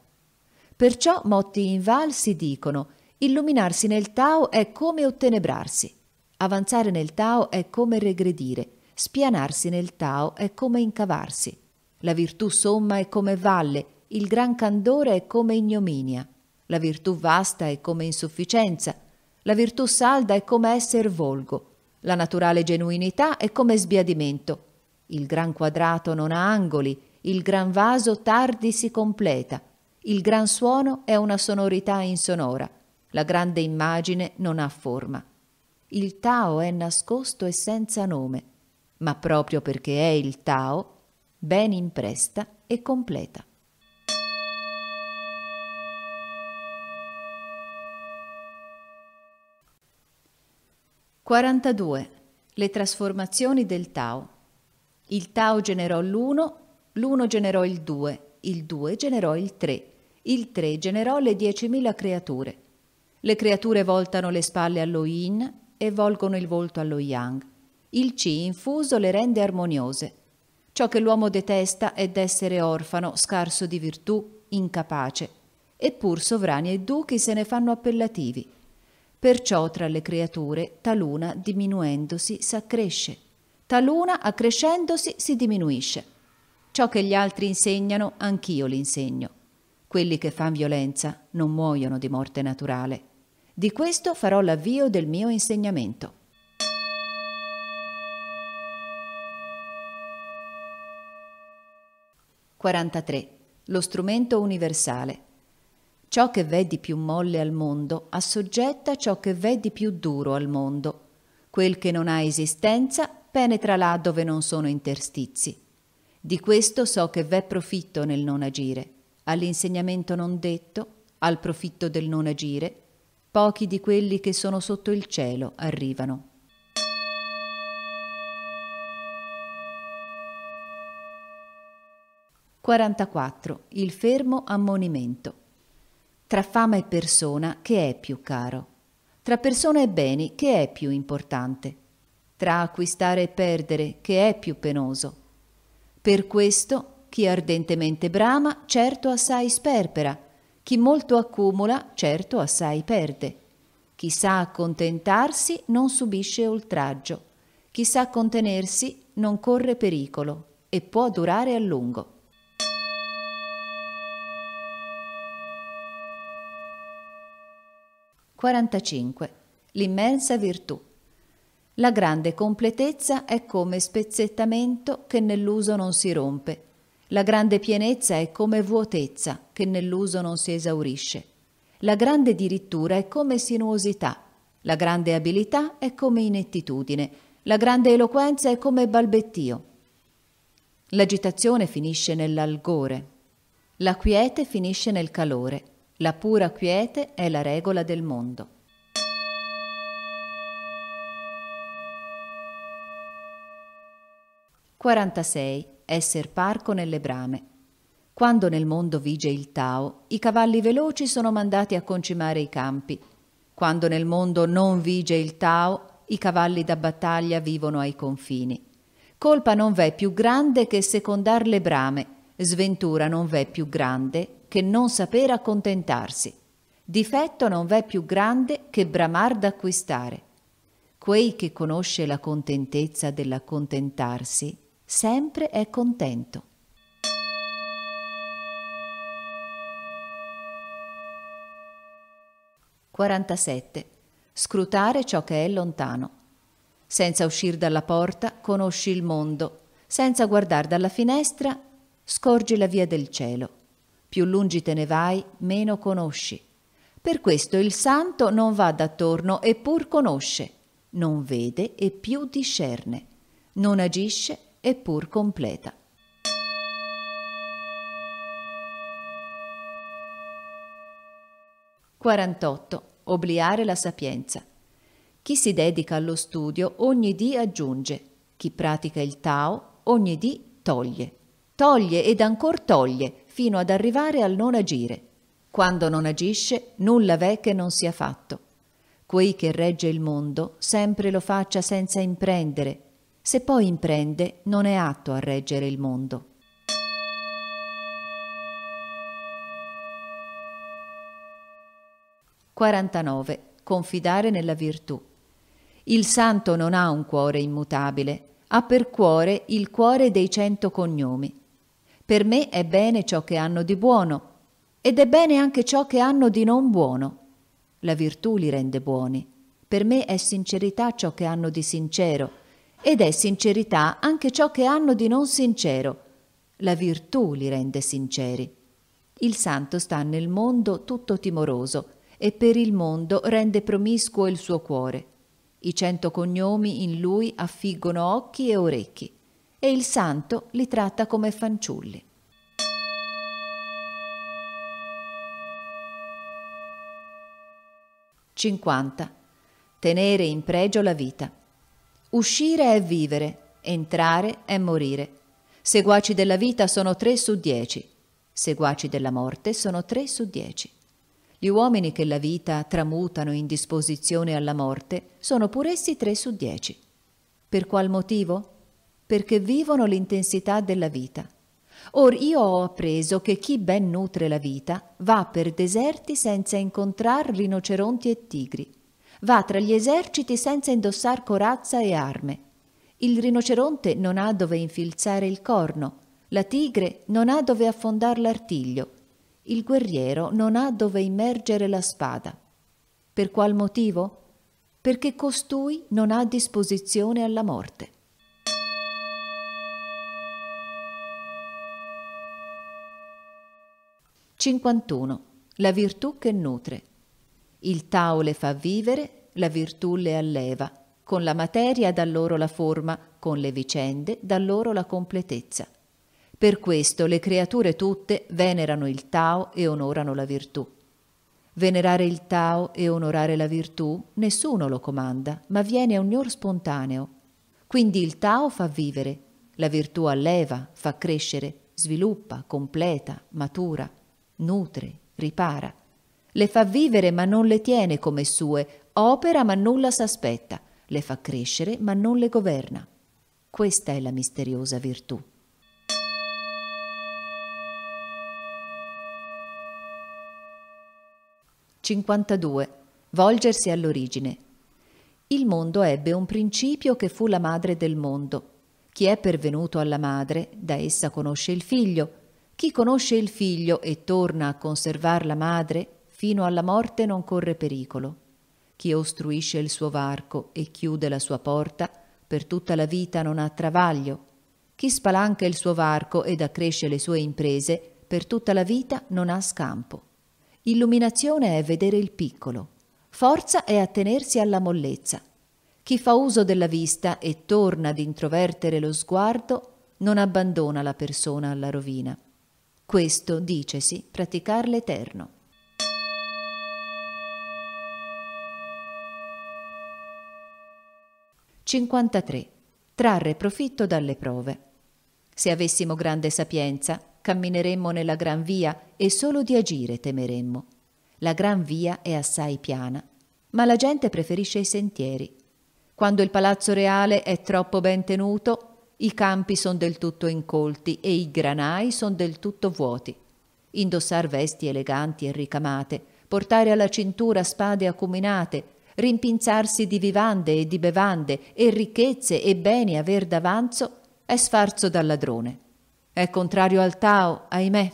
Perciò motti in Val si dicono illuminarsi nel Tao è come ottenebrarsi, avanzare nel Tao è come regredire, spianarsi nel Tao è come incavarsi, la virtù somma è come valle, il gran candore è come ignominia. La virtù vasta è come insufficienza. La virtù salda è come esser volgo. La naturale genuinità è come sbiadimento. Il gran quadrato non ha angoli, il gran vaso tardi si completa. Il gran suono è una sonorità insonora. La grande immagine non ha forma. Il Tao è nascosto e senza nome, ma proprio perché è il Tao, ben impresta e completa. Quarantadue. Le trasformazioni del Tao. Il Tao generò l'uno, l'uno generò il due, il due generò il tre, il tre generò le diecimila creature. Le creature voltano le spalle allo yin e volgono il volto allo yang. Il Qi infuso le rende armoniose. Ciò che l'uomo detesta è d'essere orfano, scarso di virtù, incapace. Eppur sovrani e duchi se ne fanno appellativi. Perciò tra le creature taluna diminuendosi s'accresce, taluna accrescendosi si diminuisce. Ciò che gli altri insegnano, anch'io l'insegno. Quelli che fan violenza non muoiono di morte naturale. Di questo farò l'avvio del mio insegnamento. 43. Lo strumento universale. Ciò che v'è di più molle al mondo assoggetta ciò che v'è di più duro al mondo. Quel che non ha esistenza penetra là dove non sono interstizi. Di questo so che v'è profitto nel non agire, all'insegnamento non detto, al profitto del non agire, pochi di quelli che sono sotto il cielo arrivano. 44. Il fermo ammonimento. Tra fama e persona che è più caro? Tra persona e beni che è più importante? Tra acquistare e perdere che è più penoso? Per questo chi ardentemente brama certo assai sperpera, chi molto accumula certo assai perde. Chi sa accontentarsi non subisce oltraggio, chi sa contenersi non corre pericolo e può durare a lungo. 45. L'immensa virtù. La grande completezza è come spezzettamento che nell'uso non si rompe. La grande pienezza è come vuotezza che nell'uso non si esaurisce. La grande dirittura è come sinuosità. La grande abilità è come inettitudine. La grande eloquenza è come balbettio. L'agitazione finisce nell'algore. La quiete finisce nel calore. La pura quiete è la regola del mondo. Quarantasei. Esser parco nelle brame. Quando nel mondo vige il Tao, i cavalli veloci sono mandati a concimare i campi. Quando nel mondo non vige il Tao, i cavalli da battaglia vivono ai confini. Colpa non v'è più grande che secondar le brame, sventura non v'è più grande che non saper accontentarsi. Difetto non v'è più grande che bramar d'acquistare. Quei che conosce la contentezza dell'accontentarsi, sempre è contento. Quarantasette. Scrutare ciò che è lontano. Senza uscire dalla porta conosci il mondo, senza guardare dalla finestra scorgi la via del cielo più lungi te ne vai, meno conosci. Per questo il santo non va d'attorno e pur conosce, non vede e più discerne, non agisce e pur completa. Quarantotto. Obliare la sapienza. Chi si dedica allo studio ogni dì aggiunge, chi pratica il Tao ogni dì toglie, toglie ed ancor toglie, fino ad arrivare al non agire. Quando non agisce, nulla v'è che non sia fatto. Quei che regge il mondo sempre lo faccia senza imprendere. Se poi imprende, non è atto a reggere il mondo. Quarantanove. Confidare nella virtù. Il santo non ha un cuore immutabile, ha per cuore il cuore dei cento cognomi per me è bene ciò che hanno di buono ed è bene anche ciò che hanno di non buono. La virtù li rende buoni. Per me è sincerità ciò che hanno di sincero ed è sincerità anche ciò che hanno di non sincero. La virtù li rende sinceri. Il santo sta nel mondo tutto timoroso e per il mondo rende promiscuo il suo cuore. I cento cognomi in lui affiggono occhi e orecchi e il santo li tratta come fanciulli. Cinquanta. Tenere in pregio la vita. Uscire è vivere, entrare è morire. Seguaci della vita sono tre su dieci, seguaci della morte sono tre su dieci. Gli uomini che la vita tramutano in disposizione alla morte sono pur essi tre su dieci. Per qual motivo? perché vivono l'intensità della vita. Or io ho appreso che chi ben nutre la vita va per deserti senza incontrar rinoceronti e tigri, va tra gli eserciti senza indossar corazza e arme. Il rinoceronte non ha dove infilzare il corno, la tigre non ha dove affondare l'artiglio, il guerriero non ha dove immergere la spada. Per qual motivo? Perché costui non ha disposizione alla morte. 51. La virtù che nutre. Il Tao le fa vivere, la virtù le alleva. Con la materia dà loro la forma, con le vicende dà loro la completezza. Per questo le creature tutte venerano il Tao e onorano la virtù. Venerare il Tao e onorare la virtù nessuno lo comanda, ma viene ognor spontaneo. Quindi il Tao fa vivere, la virtù alleva, fa crescere, sviluppa, completa, matura nutre, ripara. Le fa vivere ma non le tiene come sue, opera ma nulla s'aspetta, le fa crescere ma non le governa. Questa è la misteriosa virtù. Cinquantadue. Volgersi all'origine. Il mondo ebbe un principio che fu la madre del mondo. Chi è pervenuto alla madre, da essa conosce il figlio, chi conosce il figlio e torna a conservar la madre, fino alla morte non corre pericolo. Chi ostruisce il suo varco e chiude la sua porta, per tutta la vita non ha travaglio. Chi spalanca il suo varco ed accresce le sue imprese, per tutta la vita non ha scampo. Illuminazione è vedere il piccolo, forza è attenersi alla mollezza. Chi fa uso della vista e torna ad introvertere lo sguardo non abbandona la persona alla rovina. Questo, dicesi, praticar l'Eterno. Trarre profitto dalle prove. Se avessimo grande sapienza, cammineremmo nella gran via e solo di agire temeremmo. La gran via è assai piana, ma la gente preferisce i sentieri. Quando il palazzo reale è troppo ben tenuto, i campi sono del tutto incolti e i granai sono del tutto vuoti. Indossar vesti eleganti e ricamate, portare alla cintura spade acuminate, rimpinzarsi di vivande e di bevande e ricchezze e beni aver d'avanzo è sfarzo dal ladrone. È contrario al Tao, ahimè.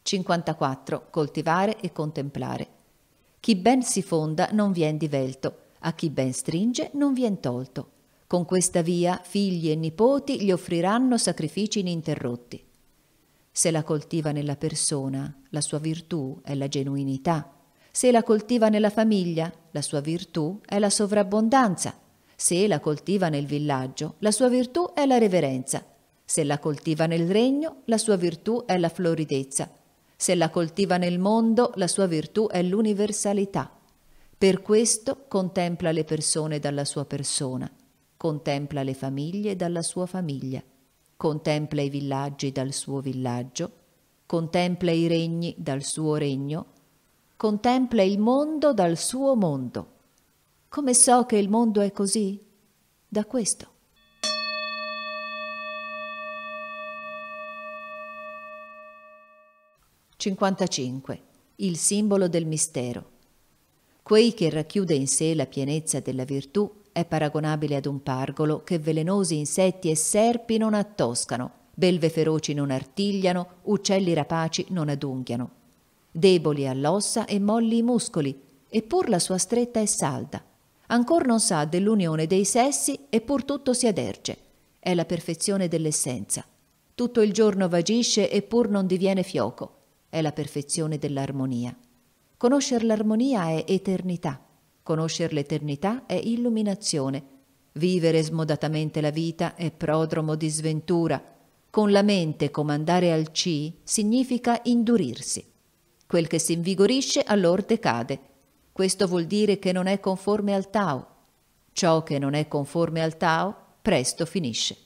Cinquantaquattro. Coltivare e contemplare. Chi ben si fonda non vien divelto, a chi ben stringe non vien tolto. Con questa via figli e nipoti gli offriranno sacrifici ininterrotti. Se la coltiva nella persona, la sua virtù è la genuinità. Se la coltiva nella famiglia, la sua virtù è la sovrabbondanza. Se la coltiva nel villaggio, la sua virtù è la reverenza. Se la coltiva nel regno, la sua virtù è la floridezza. Se la coltiva nel mondo, la sua virtù è l'universalità. Per questo contempla le persone dalla sua persona, contempla le famiglie dalla sua famiglia, contempla i villaggi dal suo villaggio, contempla i regni dal suo regno, contempla il mondo dal suo mondo. Come so che il mondo è così? Da questo. 55. Il simbolo del mistero. Quei che racchiude in sé la pienezza della virtù è paragonabile ad un pargolo che velenosi insetti e serpi non attoscano, belve feroci non artigliano, uccelli rapaci non adunghiano. Deboli all'ossa e molli i muscoli, eppur la sua stretta è salda. Ancor non sa dell'unione dei sessi, eppur tutto si aderge. È la perfezione dell'essenza. Tutto il giorno vagisce, eppur non diviene fioco è la perfezione dell'armonia. Conoscere l'armonia è eternità, conoscere l'eternità è illuminazione. Vivere smodatamente la vita è prodromo di sventura. Con la mente comandare al ci significa indurirsi. Quel che si invigorisce allora decade. Questo vuol dire che non è conforme al Tao. Ciò che non è conforme al Tao presto finisce.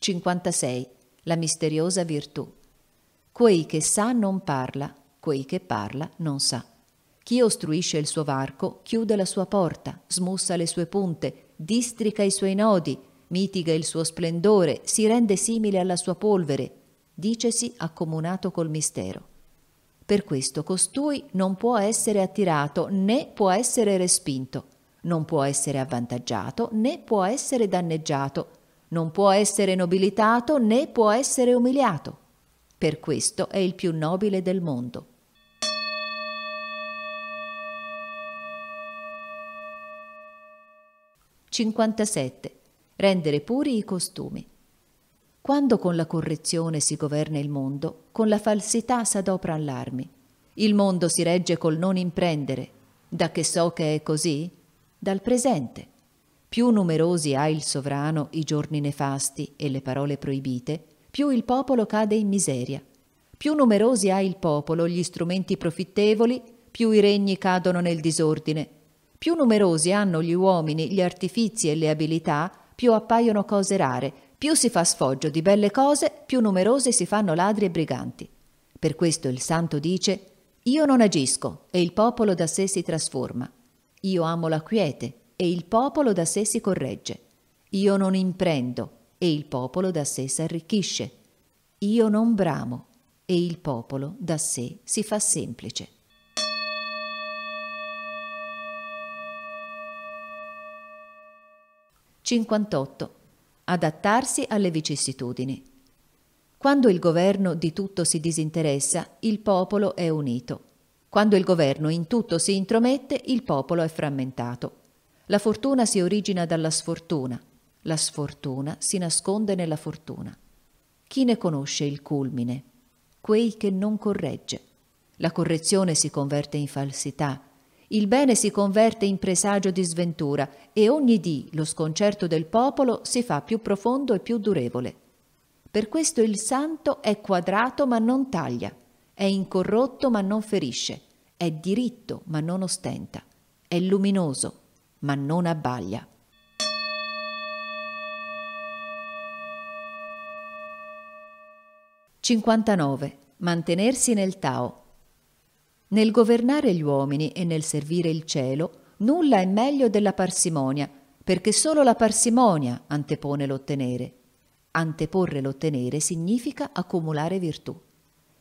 56. La misteriosa virtù. Quei che sa non parla, quei che parla non sa. Chi ostruisce il suo varco chiude la sua porta, smussa le sue punte, districa i suoi nodi, mitiga il suo splendore, si rende simile alla sua polvere, dicesi accomunato col mistero. Per questo costui non può essere attirato né può essere respinto, non può essere avvantaggiato né può essere danneggiato, non può essere nobilitato né può essere umiliato. Per questo è il più nobile del mondo. Cinquantasette. Rendere puri i costumi. Quando con la correzione si governa il mondo, con la falsità s'adopra allarmi. Il mondo si regge col non imprendere. Da che so che è così? Dal presente. Più numerosi ha il sovrano i giorni nefasti e le parole proibite, più il popolo cade in miseria. Più numerosi ha il popolo gli strumenti profittevoli, più i regni cadono nel disordine. Più numerosi hanno gli uomini gli artifici e le abilità, più appaiono cose rare, più si fa sfoggio di belle cose, più numerosi si fanno ladri e briganti. Per questo il santo dice: Io non agisco e il popolo da sé si trasforma. Io amo la quiete e il popolo da sé si corregge. Io non imprendo e il popolo da sé s'arricchisce. Io non bramo e il popolo da sé si fa semplice. Cinquantotto. Adattarsi alle vicissitudini. Quando il governo di tutto si disinteressa, il popolo è unito. Quando il governo in tutto si intromette, il popolo è frammentato. La fortuna si origina dalla sfortuna, la sfortuna si nasconde nella fortuna. Chi ne conosce il culmine? Quei che non corregge. La correzione si converte in falsità, il bene si converte in presagio di sventura e ogni dì lo sconcerto del popolo si fa più profondo e più durevole. Per questo il santo è quadrato ma non taglia, è incorrotto ma non ferisce, è diritto ma non ostenta, è luminoso ma non abbaglia. Cinquantanove. Mantenersi nel Tao. Nel governare gli uomini e nel servire il cielo, nulla è meglio della parsimonia, perché solo la parsimonia antepone l'ottenere. Anteporre l'ottenere significa accumulare virtù.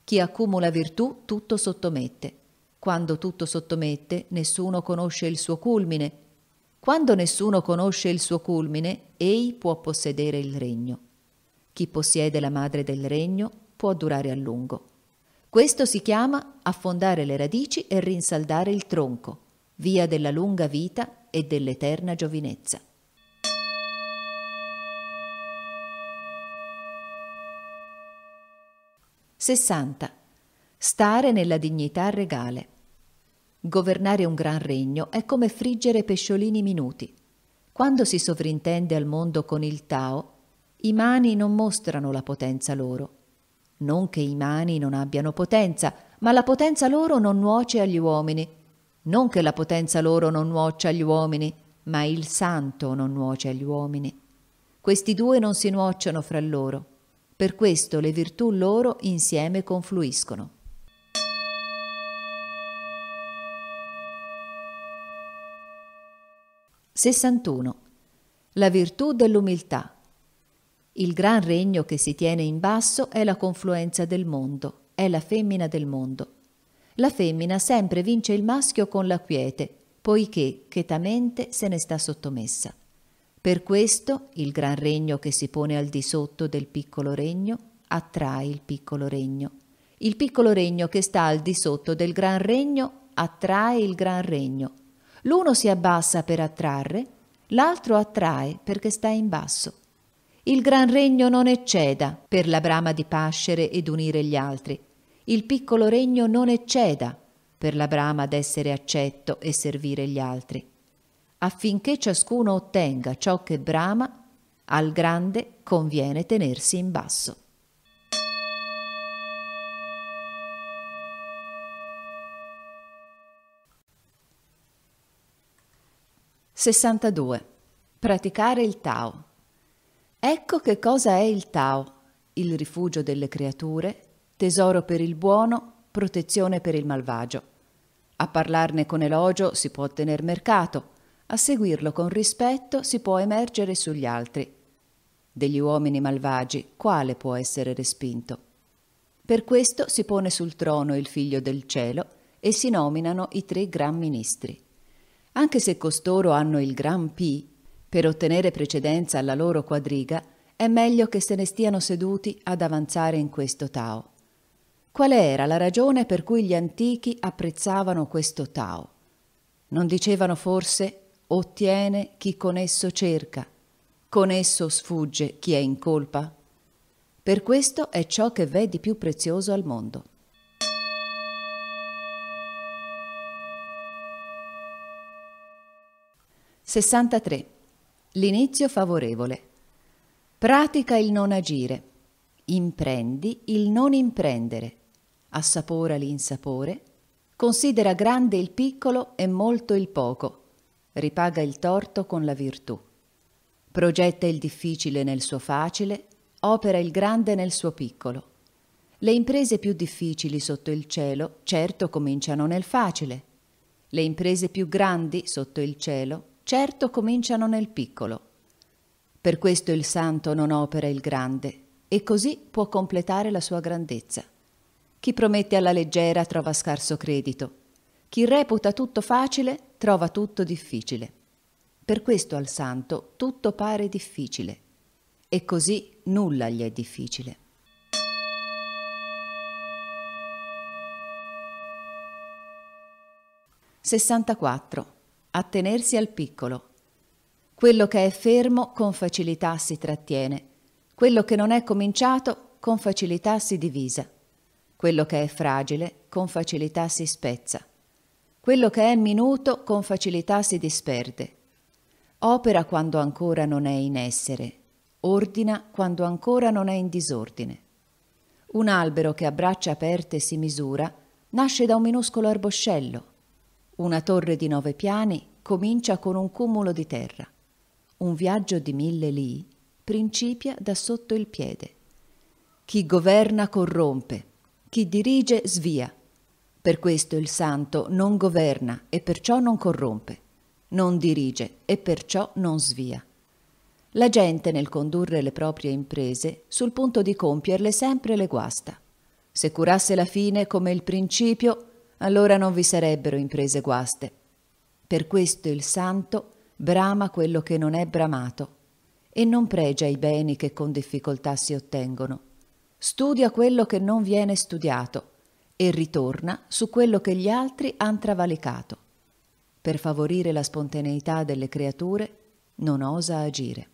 Chi accumula virtù tutto sottomette. Quando tutto sottomette, nessuno conosce il suo culmine, quando nessuno conosce il suo culmine, ei può possedere il regno. Chi possiede la madre del regno può durare a lungo. Questo si chiama affondare le radici e rinsaldare il tronco, via della lunga vita e dell'eterna giovinezza. Sessanta. Stare nella dignità regale. Governare un gran regno è come friggere pesciolini minuti. Quando si sovrintende al mondo con il Tao, i mani non mostrano la potenza loro. Non che i mani non abbiano potenza, ma la potenza loro non nuoce agli uomini. Non che la potenza loro non nuoce agli uomini, ma il santo non nuoce agli uomini. Questi due non si nuocciono fra loro. Per questo le virtù loro insieme confluiscono. 61. La virtù dell'umiltà. Il gran regno che si tiene in basso è la confluenza del mondo, è la femmina del mondo. La femmina sempre vince il maschio con la quiete, poiché chetamente se ne sta sottomessa. Per questo il gran regno che si pone al di sotto del piccolo regno attrae il piccolo regno. Il piccolo regno che sta al di sotto del gran regno attrae il gran regno L'uno si abbassa per attrarre, l'altro attrae perché sta in basso. Il gran regno non ecceda per la brama di pascere ed unire gli altri. Il piccolo regno non ecceda per la brama d'essere accetto e servire gli altri. Affinché ciascuno ottenga ciò che brama, al grande conviene tenersi in basso. 62. Praticare il Tao. Ecco che cosa è il Tao, il rifugio delle creature, tesoro per il buono, protezione per il malvagio. A parlarne con elogio si può ottenere mercato, a seguirlo con rispetto si può emergere sugli altri. Degli uomini malvagi quale può essere respinto? Per questo si pone sul trono il figlio del cielo e si nominano i tre gran ministri. Anche se costoro hanno il gran P, per ottenere precedenza alla loro quadriga, è meglio che se ne stiano seduti ad avanzare in questo Tao. Qual era la ragione per cui gli antichi apprezzavano questo Tao? Non dicevano forse ottiene chi con esso cerca, con esso sfugge chi è in colpa? Per questo è ciò che v'è di più prezioso al mondo. 63. L'inizio favorevole. Pratica il non agire. Imprendi il non imprendere. Assapora l'insapore. Considera grande il piccolo e molto il poco. Ripaga il torto con la virtù. Progetta il difficile nel suo facile, opera il grande nel suo piccolo. Le imprese più difficili sotto il cielo certo cominciano nel facile. Le imprese più grandi sotto il cielo certo cominciano nel piccolo. Per questo il santo non opera il grande, e così può completare la sua grandezza. Chi promette alla leggera trova scarso credito, chi reputa tutto facile trova tutto difficile. Per questo al santo tutto pare difficile, e così nulla gli è difficile. Sessantaquattro attenersi al piccolo. Quello che è fermo con facilità si trattiene, quello che non è cominciato con facilità si divisa, quello che è fragile con facilità si spezza, quello che è minuto con facilità si disperde. Opera quando ancora non è in essere, ordina quando ancora non è in disordine. Un albero che a braccia aperte si misura nasce da un minuscolo arboscello, una torre di nove piani comincia con un cumulo di terra. Un viaggio di mille lì principia da sotto il piede. Chi governa corrompe, chi dirige svia. Per questo il santo non governa e perciò non corrompe, non dirige e perciò non svia. La gente nel condurre le proprie imprese, sul punto di compierle sempre le guasta. Se curasse la fine come il principio, allora non vi sarebbero imprese guaste. Per questo il santo brama quello che non è bramato e non pregia i beni che con difficoltà si ottengono. Studia quello che non viene studiato e ritorna su quello che gli altri han travalicato. Per favorire la spontaneità delle creature non osa agire.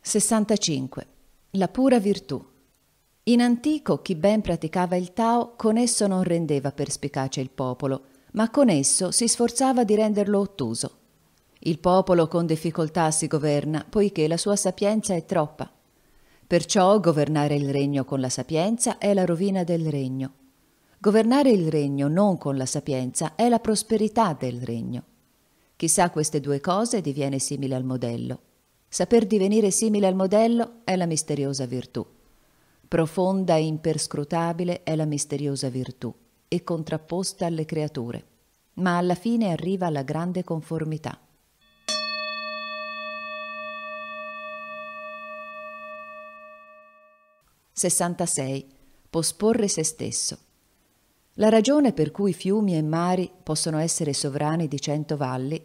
Sessantacinque. La pura virtù. In antico chi ben praticava il Tao con esso non rendeva perspicace il popolo, ma con esso si sforzava di renderlo ottuso. Il popolo con difficoltà si governa, poiché la sua sapienza è troppa. Perciò governare il regno con la sapienza è la rovina del regno. Governare il regno non con la sapienza è la prosperità del regno. Chissà queste due cose diviene simile al modello. Saper divenire simile al modello è la misteriosa virtù. Profonda e imperscrutabile è la misteriosa virtù e contrapposta alle creature, ma alla fine arriva alla grande conformità. Sessantasei. Posporre se stesso. La ragione per cui fiumi e mari possono essere sovrani di cento valli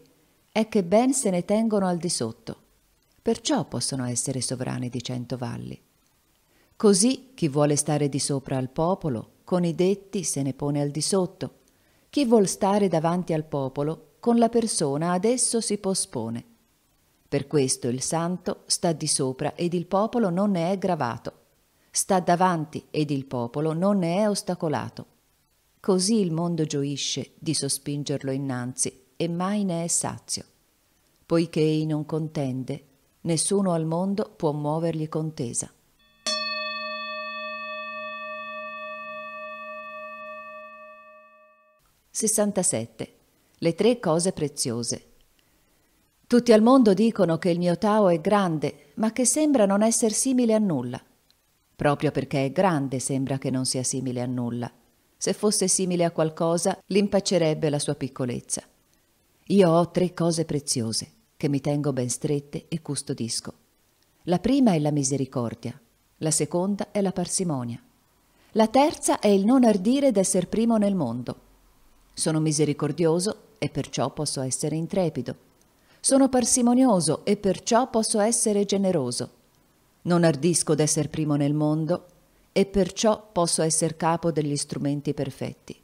è che ben se ne tengono al di sotto perciò possono essere sovrani di cento valli. Così chi vuole stare di sopra al popolo, con i detti se ne pone al di sotto. Chi vuol stare davanti al popolo, con la persona ad esso si pospone. Per questo il santo sta di sopra ed il popolo non ne è gravato. Sta davanti ed il popolo non ne è ostacolato. Così il mondo gioisce di sospingerlo innanzi e mai ne è sazio. Poiché non contende, Nessuno al mondo può muovergli contesa. Sessantasette. Le tre cose preziose. Tutti al mondo dicono che il mio Tao è grande, ma che sembra non esser simile a nulla. Proprio perché è grande sembra che non sia simile a nulla. Se fosse simile a qualcosa, l'impaccerebbe la sua piccolezza. Io ho tre cose preziose che mi tengo ben strette e custodisco. La prima è la misericordia, la seconda è la parsimonia, la terza è il non ardire d'essere primo nel mondo. Sono misericordioso e perciò posso essere intrepido. Sono parsimonioso e perciò posso essere generoso. Non ardisco d'essere primo nel mondo e perciò posso essere capo degli strumenti perfetti.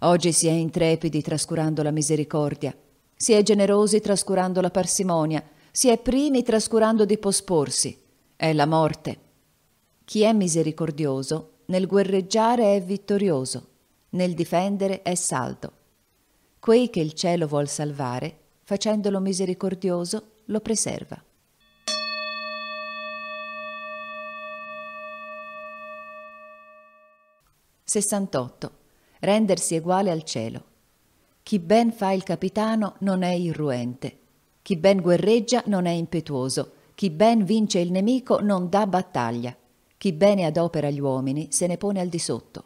Oggi si è intrepidi trascurando la misericordia, si è generosi trascurando la parsimonia, si è primi trascurando di posporsi. È la morte. Chi è misericordioso, nel guerreggiare è vittorioso, nel difendere è saldo. Quei che il cielo vuol salvare, facendolo misericordioso, lo preserva. Sessantotto. Rendersi uguale al cielo. Chi ben fa il capitano non è irruente, chi ben guerreggia non è impetuoso, chi ben vince il nemico non dà battaglia, chi bene adopera gli uomini se ne pone al di sotto.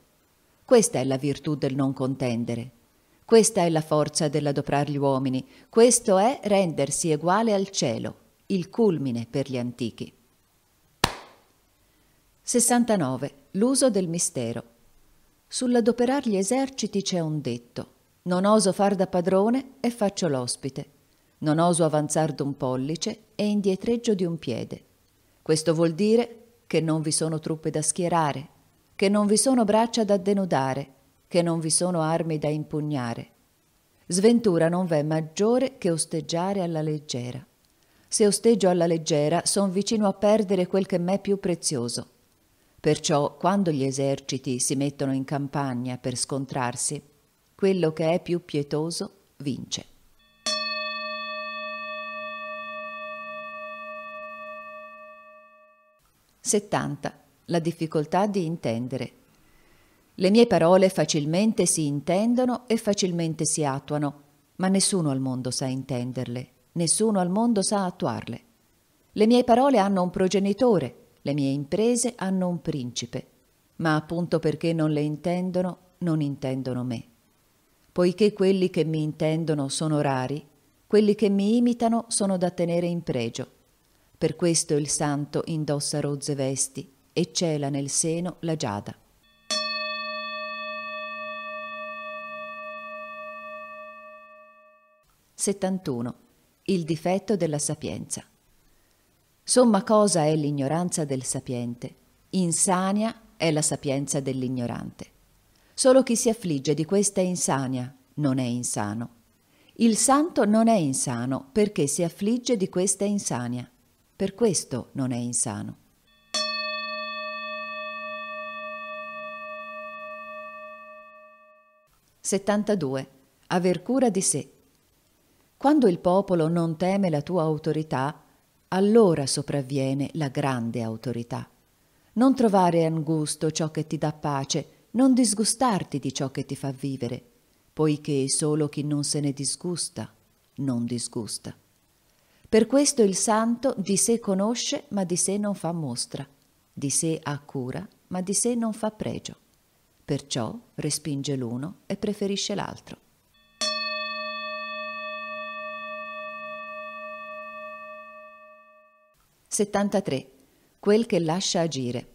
Questa è la virtù del non contendere. Questa è la forza dell'adoprar gli uomini, questo è rendersi uguale al cielo, il culmine per gli antichi. 69. L'uso del mistero. Sull'adoperar gli eserciti c'è un detto. Non oso far da padrone e faccio l'ospite. Non oso avanzar d'un pollice e indietreggio di un piede. Questo vuol dire che non vi sono truppe da schierare, che non vi sono braccia da denudare, che non vi sono armi da impugnare. Sventura non v'è maggiore che osteggiare alla leggera. Se osteggio alla leggera, son vicino a perdere quel che m'è più prezioso. Perciò, quando gli eserciti si mettono in campagna per scontrarsi, quello che è più pietoso vince. Settanta. La difficoltà di intendere. Le mie parole facilmente si intendono e facilmente si attuano, ma nessuno al mondo sa intenderle, nessuno al mondo sa attuarle. Le mie parole hanno un progenitore, le mie imprese hanno un principe, ma appunto perché non le intendono, non intendono me poiché quelli che mi intendono sono rari, quelli che mi imitano sono da tenere in pregio. Per questo il santo indossa rozze vesti e cela nel seno la giada. Settantuno. Il difetto della sapienza. Somma cosa è l'ignoranza del sapiente, insania è la sapienza dell'ignorante. Solo chi si affligge di questa insania non è insano. Il santo non è insano perché si affligge di questa insania. Per questo non è insano. Settantadue. Aver cura di sé. Quando il popolo non teme la tua autorità, allora sopravviene la grande autorità. Non trovare angusto ciò che ti dà pace, non disgustarti di ciò che ti fa vivere, poiché solo chi non se ne disgusta non disgusta. Per questo il santo di sé conosce, ma di sé non fa mostra, di sé ha cura, ma di sé non fa pregio. Perciò respinge l'uno e preferisce l'altro. Settantatré. Quel che lascia agire.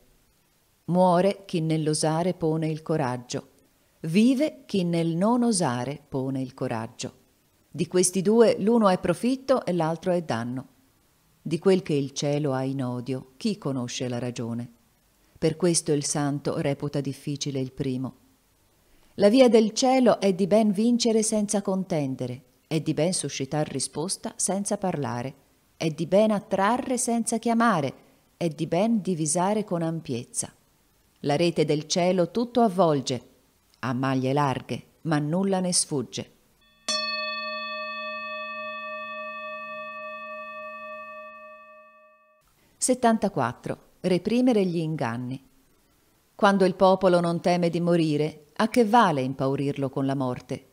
Muore chi nell'osare pone il coraggio. Vive chi nel non osare pone il coraggio. Di questi due l'uno è profitto e l'altro è danno. Di quel che il cielo ha in odio, chi conosce la ragione? Per questo il santo reputa difficile il primo. La via del cielo è di ben vincere senza contendere, è di ben suscitar risposta senza parlare, è di ben attrarre senza chiamare, è di ben divisare con ampiezza. La rete del cielo tutto avvolge, a maglie larghe, ma nulla ne sfugge. Settantaquattro. Reprimere gli inganni. Quando il popolo non teme di morire, a che vale impaurirlo con la morte?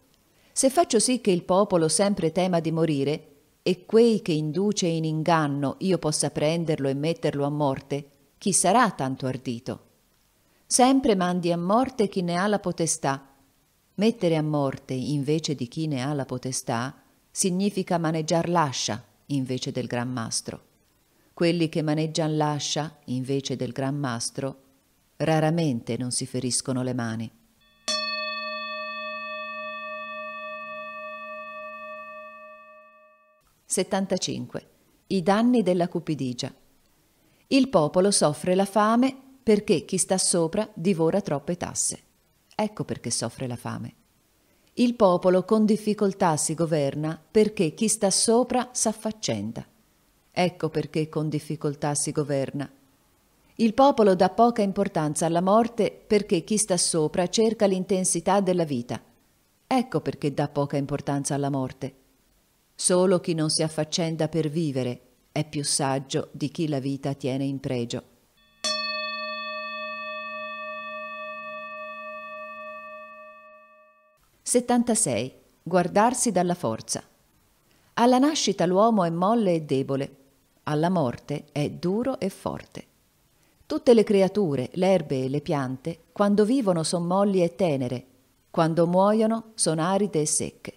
Se faccio sì che il popolo sempre tema di morire, e quei che induce in inganno io possa prenderlo e metterlo a morte, chi sarà tanto ardito? Sempre mandi a morte chi ne ha la potestà. Mettere a morte invece di chi ne ha la potestà significa maneggiar l'ascia invece del gran mastro. Quelli che maneggian l'ascia invece del gran mastro raramente non si feriscono le mani. I danni della cupidigia. Il popolo soffre la fame perché chi sta sopra divora troppe tasse. Ecco perché soffre la fame. Il popolo con difficoltà si governa perché chi sta sopra s'affaccenda. Ecco perché con difficoltà si governa. Il popolo dà poca importanza alla morte perché chi sta sopra cerca l'intensità della vita. Ecco perché dà poca importanza alla morte. Solo chi non si affaccenda per vivere è più saggio di chi la vita tiene in pregio. 76. Guardarsi dalla forza. Alla nascita l'uomo è molle e debole, alla morte è duro e forte. Tutte le creature, l'erbe e le piante, quando vivono son molli e tenere, quando muoiono sono aride e secche.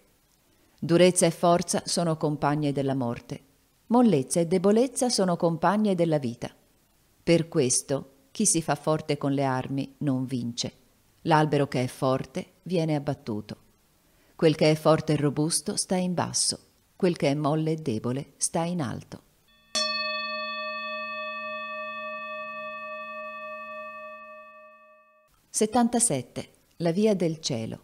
Durezza e forza sono compagne della morte, mollezza e debolezza sono compagne della vita. Per questo chi si fa forte con le armi non vince L'albero che è forte viene abbattuto. Quel che è forte e robusto sta in basso, quel che è molle e debole sta in alto. Settantasette. La via del cielo.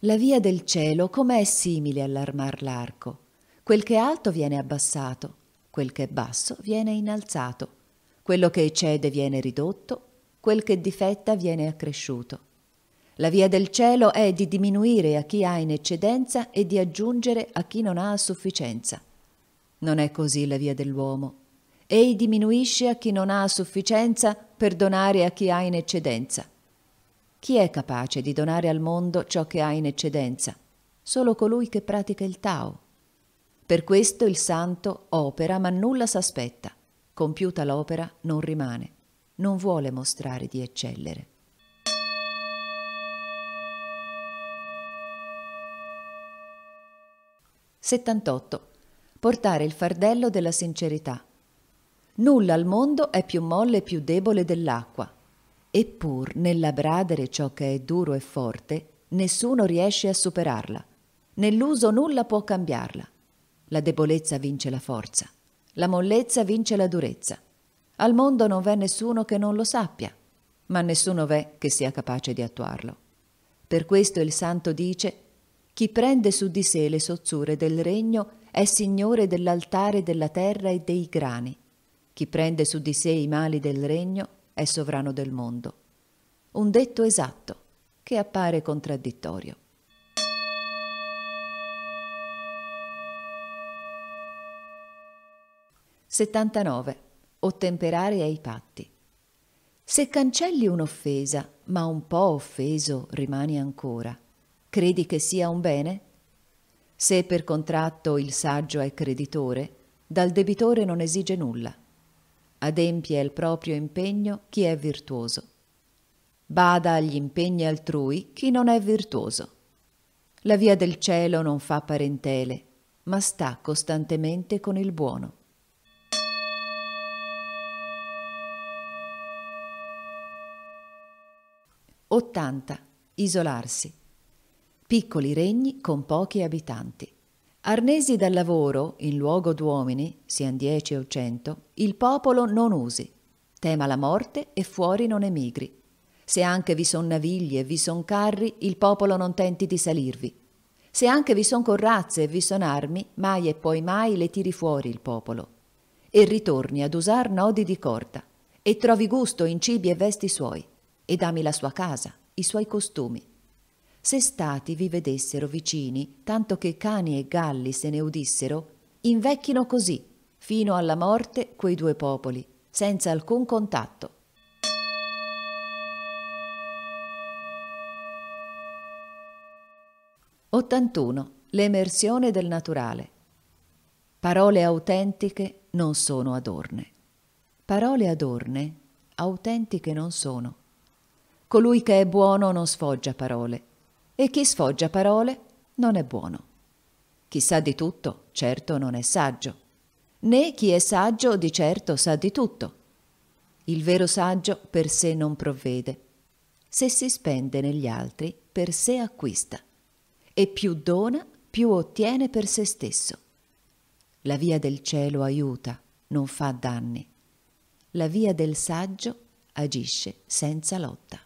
La via del cielo com'è simile all'armar l'arco? Quel che è alto viene abbassato, quel che è basso viene innalzato, quello che eccede viene ridotto, quel che difetta viene accresciuto. La via del cielo è di diminuire a chi ha in eccedenza e di aggiungere a chi non ha a sufficienza. Non è così la via dell'uomo. Ei diminuisce a chi non ha a sufficienza per donare a chi ha in eccedenza. Chi è capace di donare al mondo ciò che ha in eccedenza? Solo colui che pratica il Tao. Per questo il santo opera ma nulla s'aspetta. Compiuta l'opera non rimane non vuole mostrare di eccellere. Settantotto. Portare il fardello della sincerità. Nulla al mondo è più molle e più debole dell'acqua. Eppur, nell'abradere ciò che è duro e forte, nessuno riesce a superarla. Nell'uso nulla può cambiarla. La debolezza vince la forza. La mollezza vince la durezza. Al mondo non v'è nessuno che non lo sappia, ma nessuno v'è che sia capace di attuarlo. Per questo il santo dice chi prende su di sé le sozzure del regno è signore dell'altare della terra e dei grani. Chi prende su di sé i mali del regno è sovrano del mondo. Un detto esatto che appare contraddittorio. Settantanove ottemperare ai patti. Se cancelli un'offesa, ma un po' offeso rimani ancora, credi che sia un bene? Se per contratto il saggio è creditore, dal debitore non esige nulla. Adempie al proprio impegno chi è virtuoso. Bada agli impegni altrui chi non è virtuoso. La via del cielo non fa parentele, ma sta costantemente con il buono. 80. Isolarsi. Piccoli regni con pochi abitanti. Arnesi dal lavoro, in luogo d'uomini, sian dieci o cento, il popolo non usi. Tema la morte e fuori non emigri. Se anche vi son naviglie e vi son carri, il popolo non tenti di salirvi. Se anche vi son corazze e vi son armi, mai e poi mai le tiri fuori il popolo. E ritorni ad usar nodi di corda, e trovi gusto in cibi e vesti suoi ed ami la sua casa, i suoi costumi. Se stati vi vedessero vicini, tanto che cani e galli se ne udissero, invecchino così, fino alla morte, quei due popoli, senza alcun contatto. Ottantuno. L'emersione del naturale. Parole autentiche non sono adorne. Parole adorne autentiche non sono. Colui che è buono non sfoggia parole e chi sfoggia parole non è buono. Chi sa di tutto certo non è saggio, né chi è saggio di certo sa di tutto. Il vero saggio per sé non provvede, se si spende negli altri per sé acquista e più dona più ottiene per se stesso. La via del cielo aiuta, non fa danni. La via del saggio agisce senza lotta.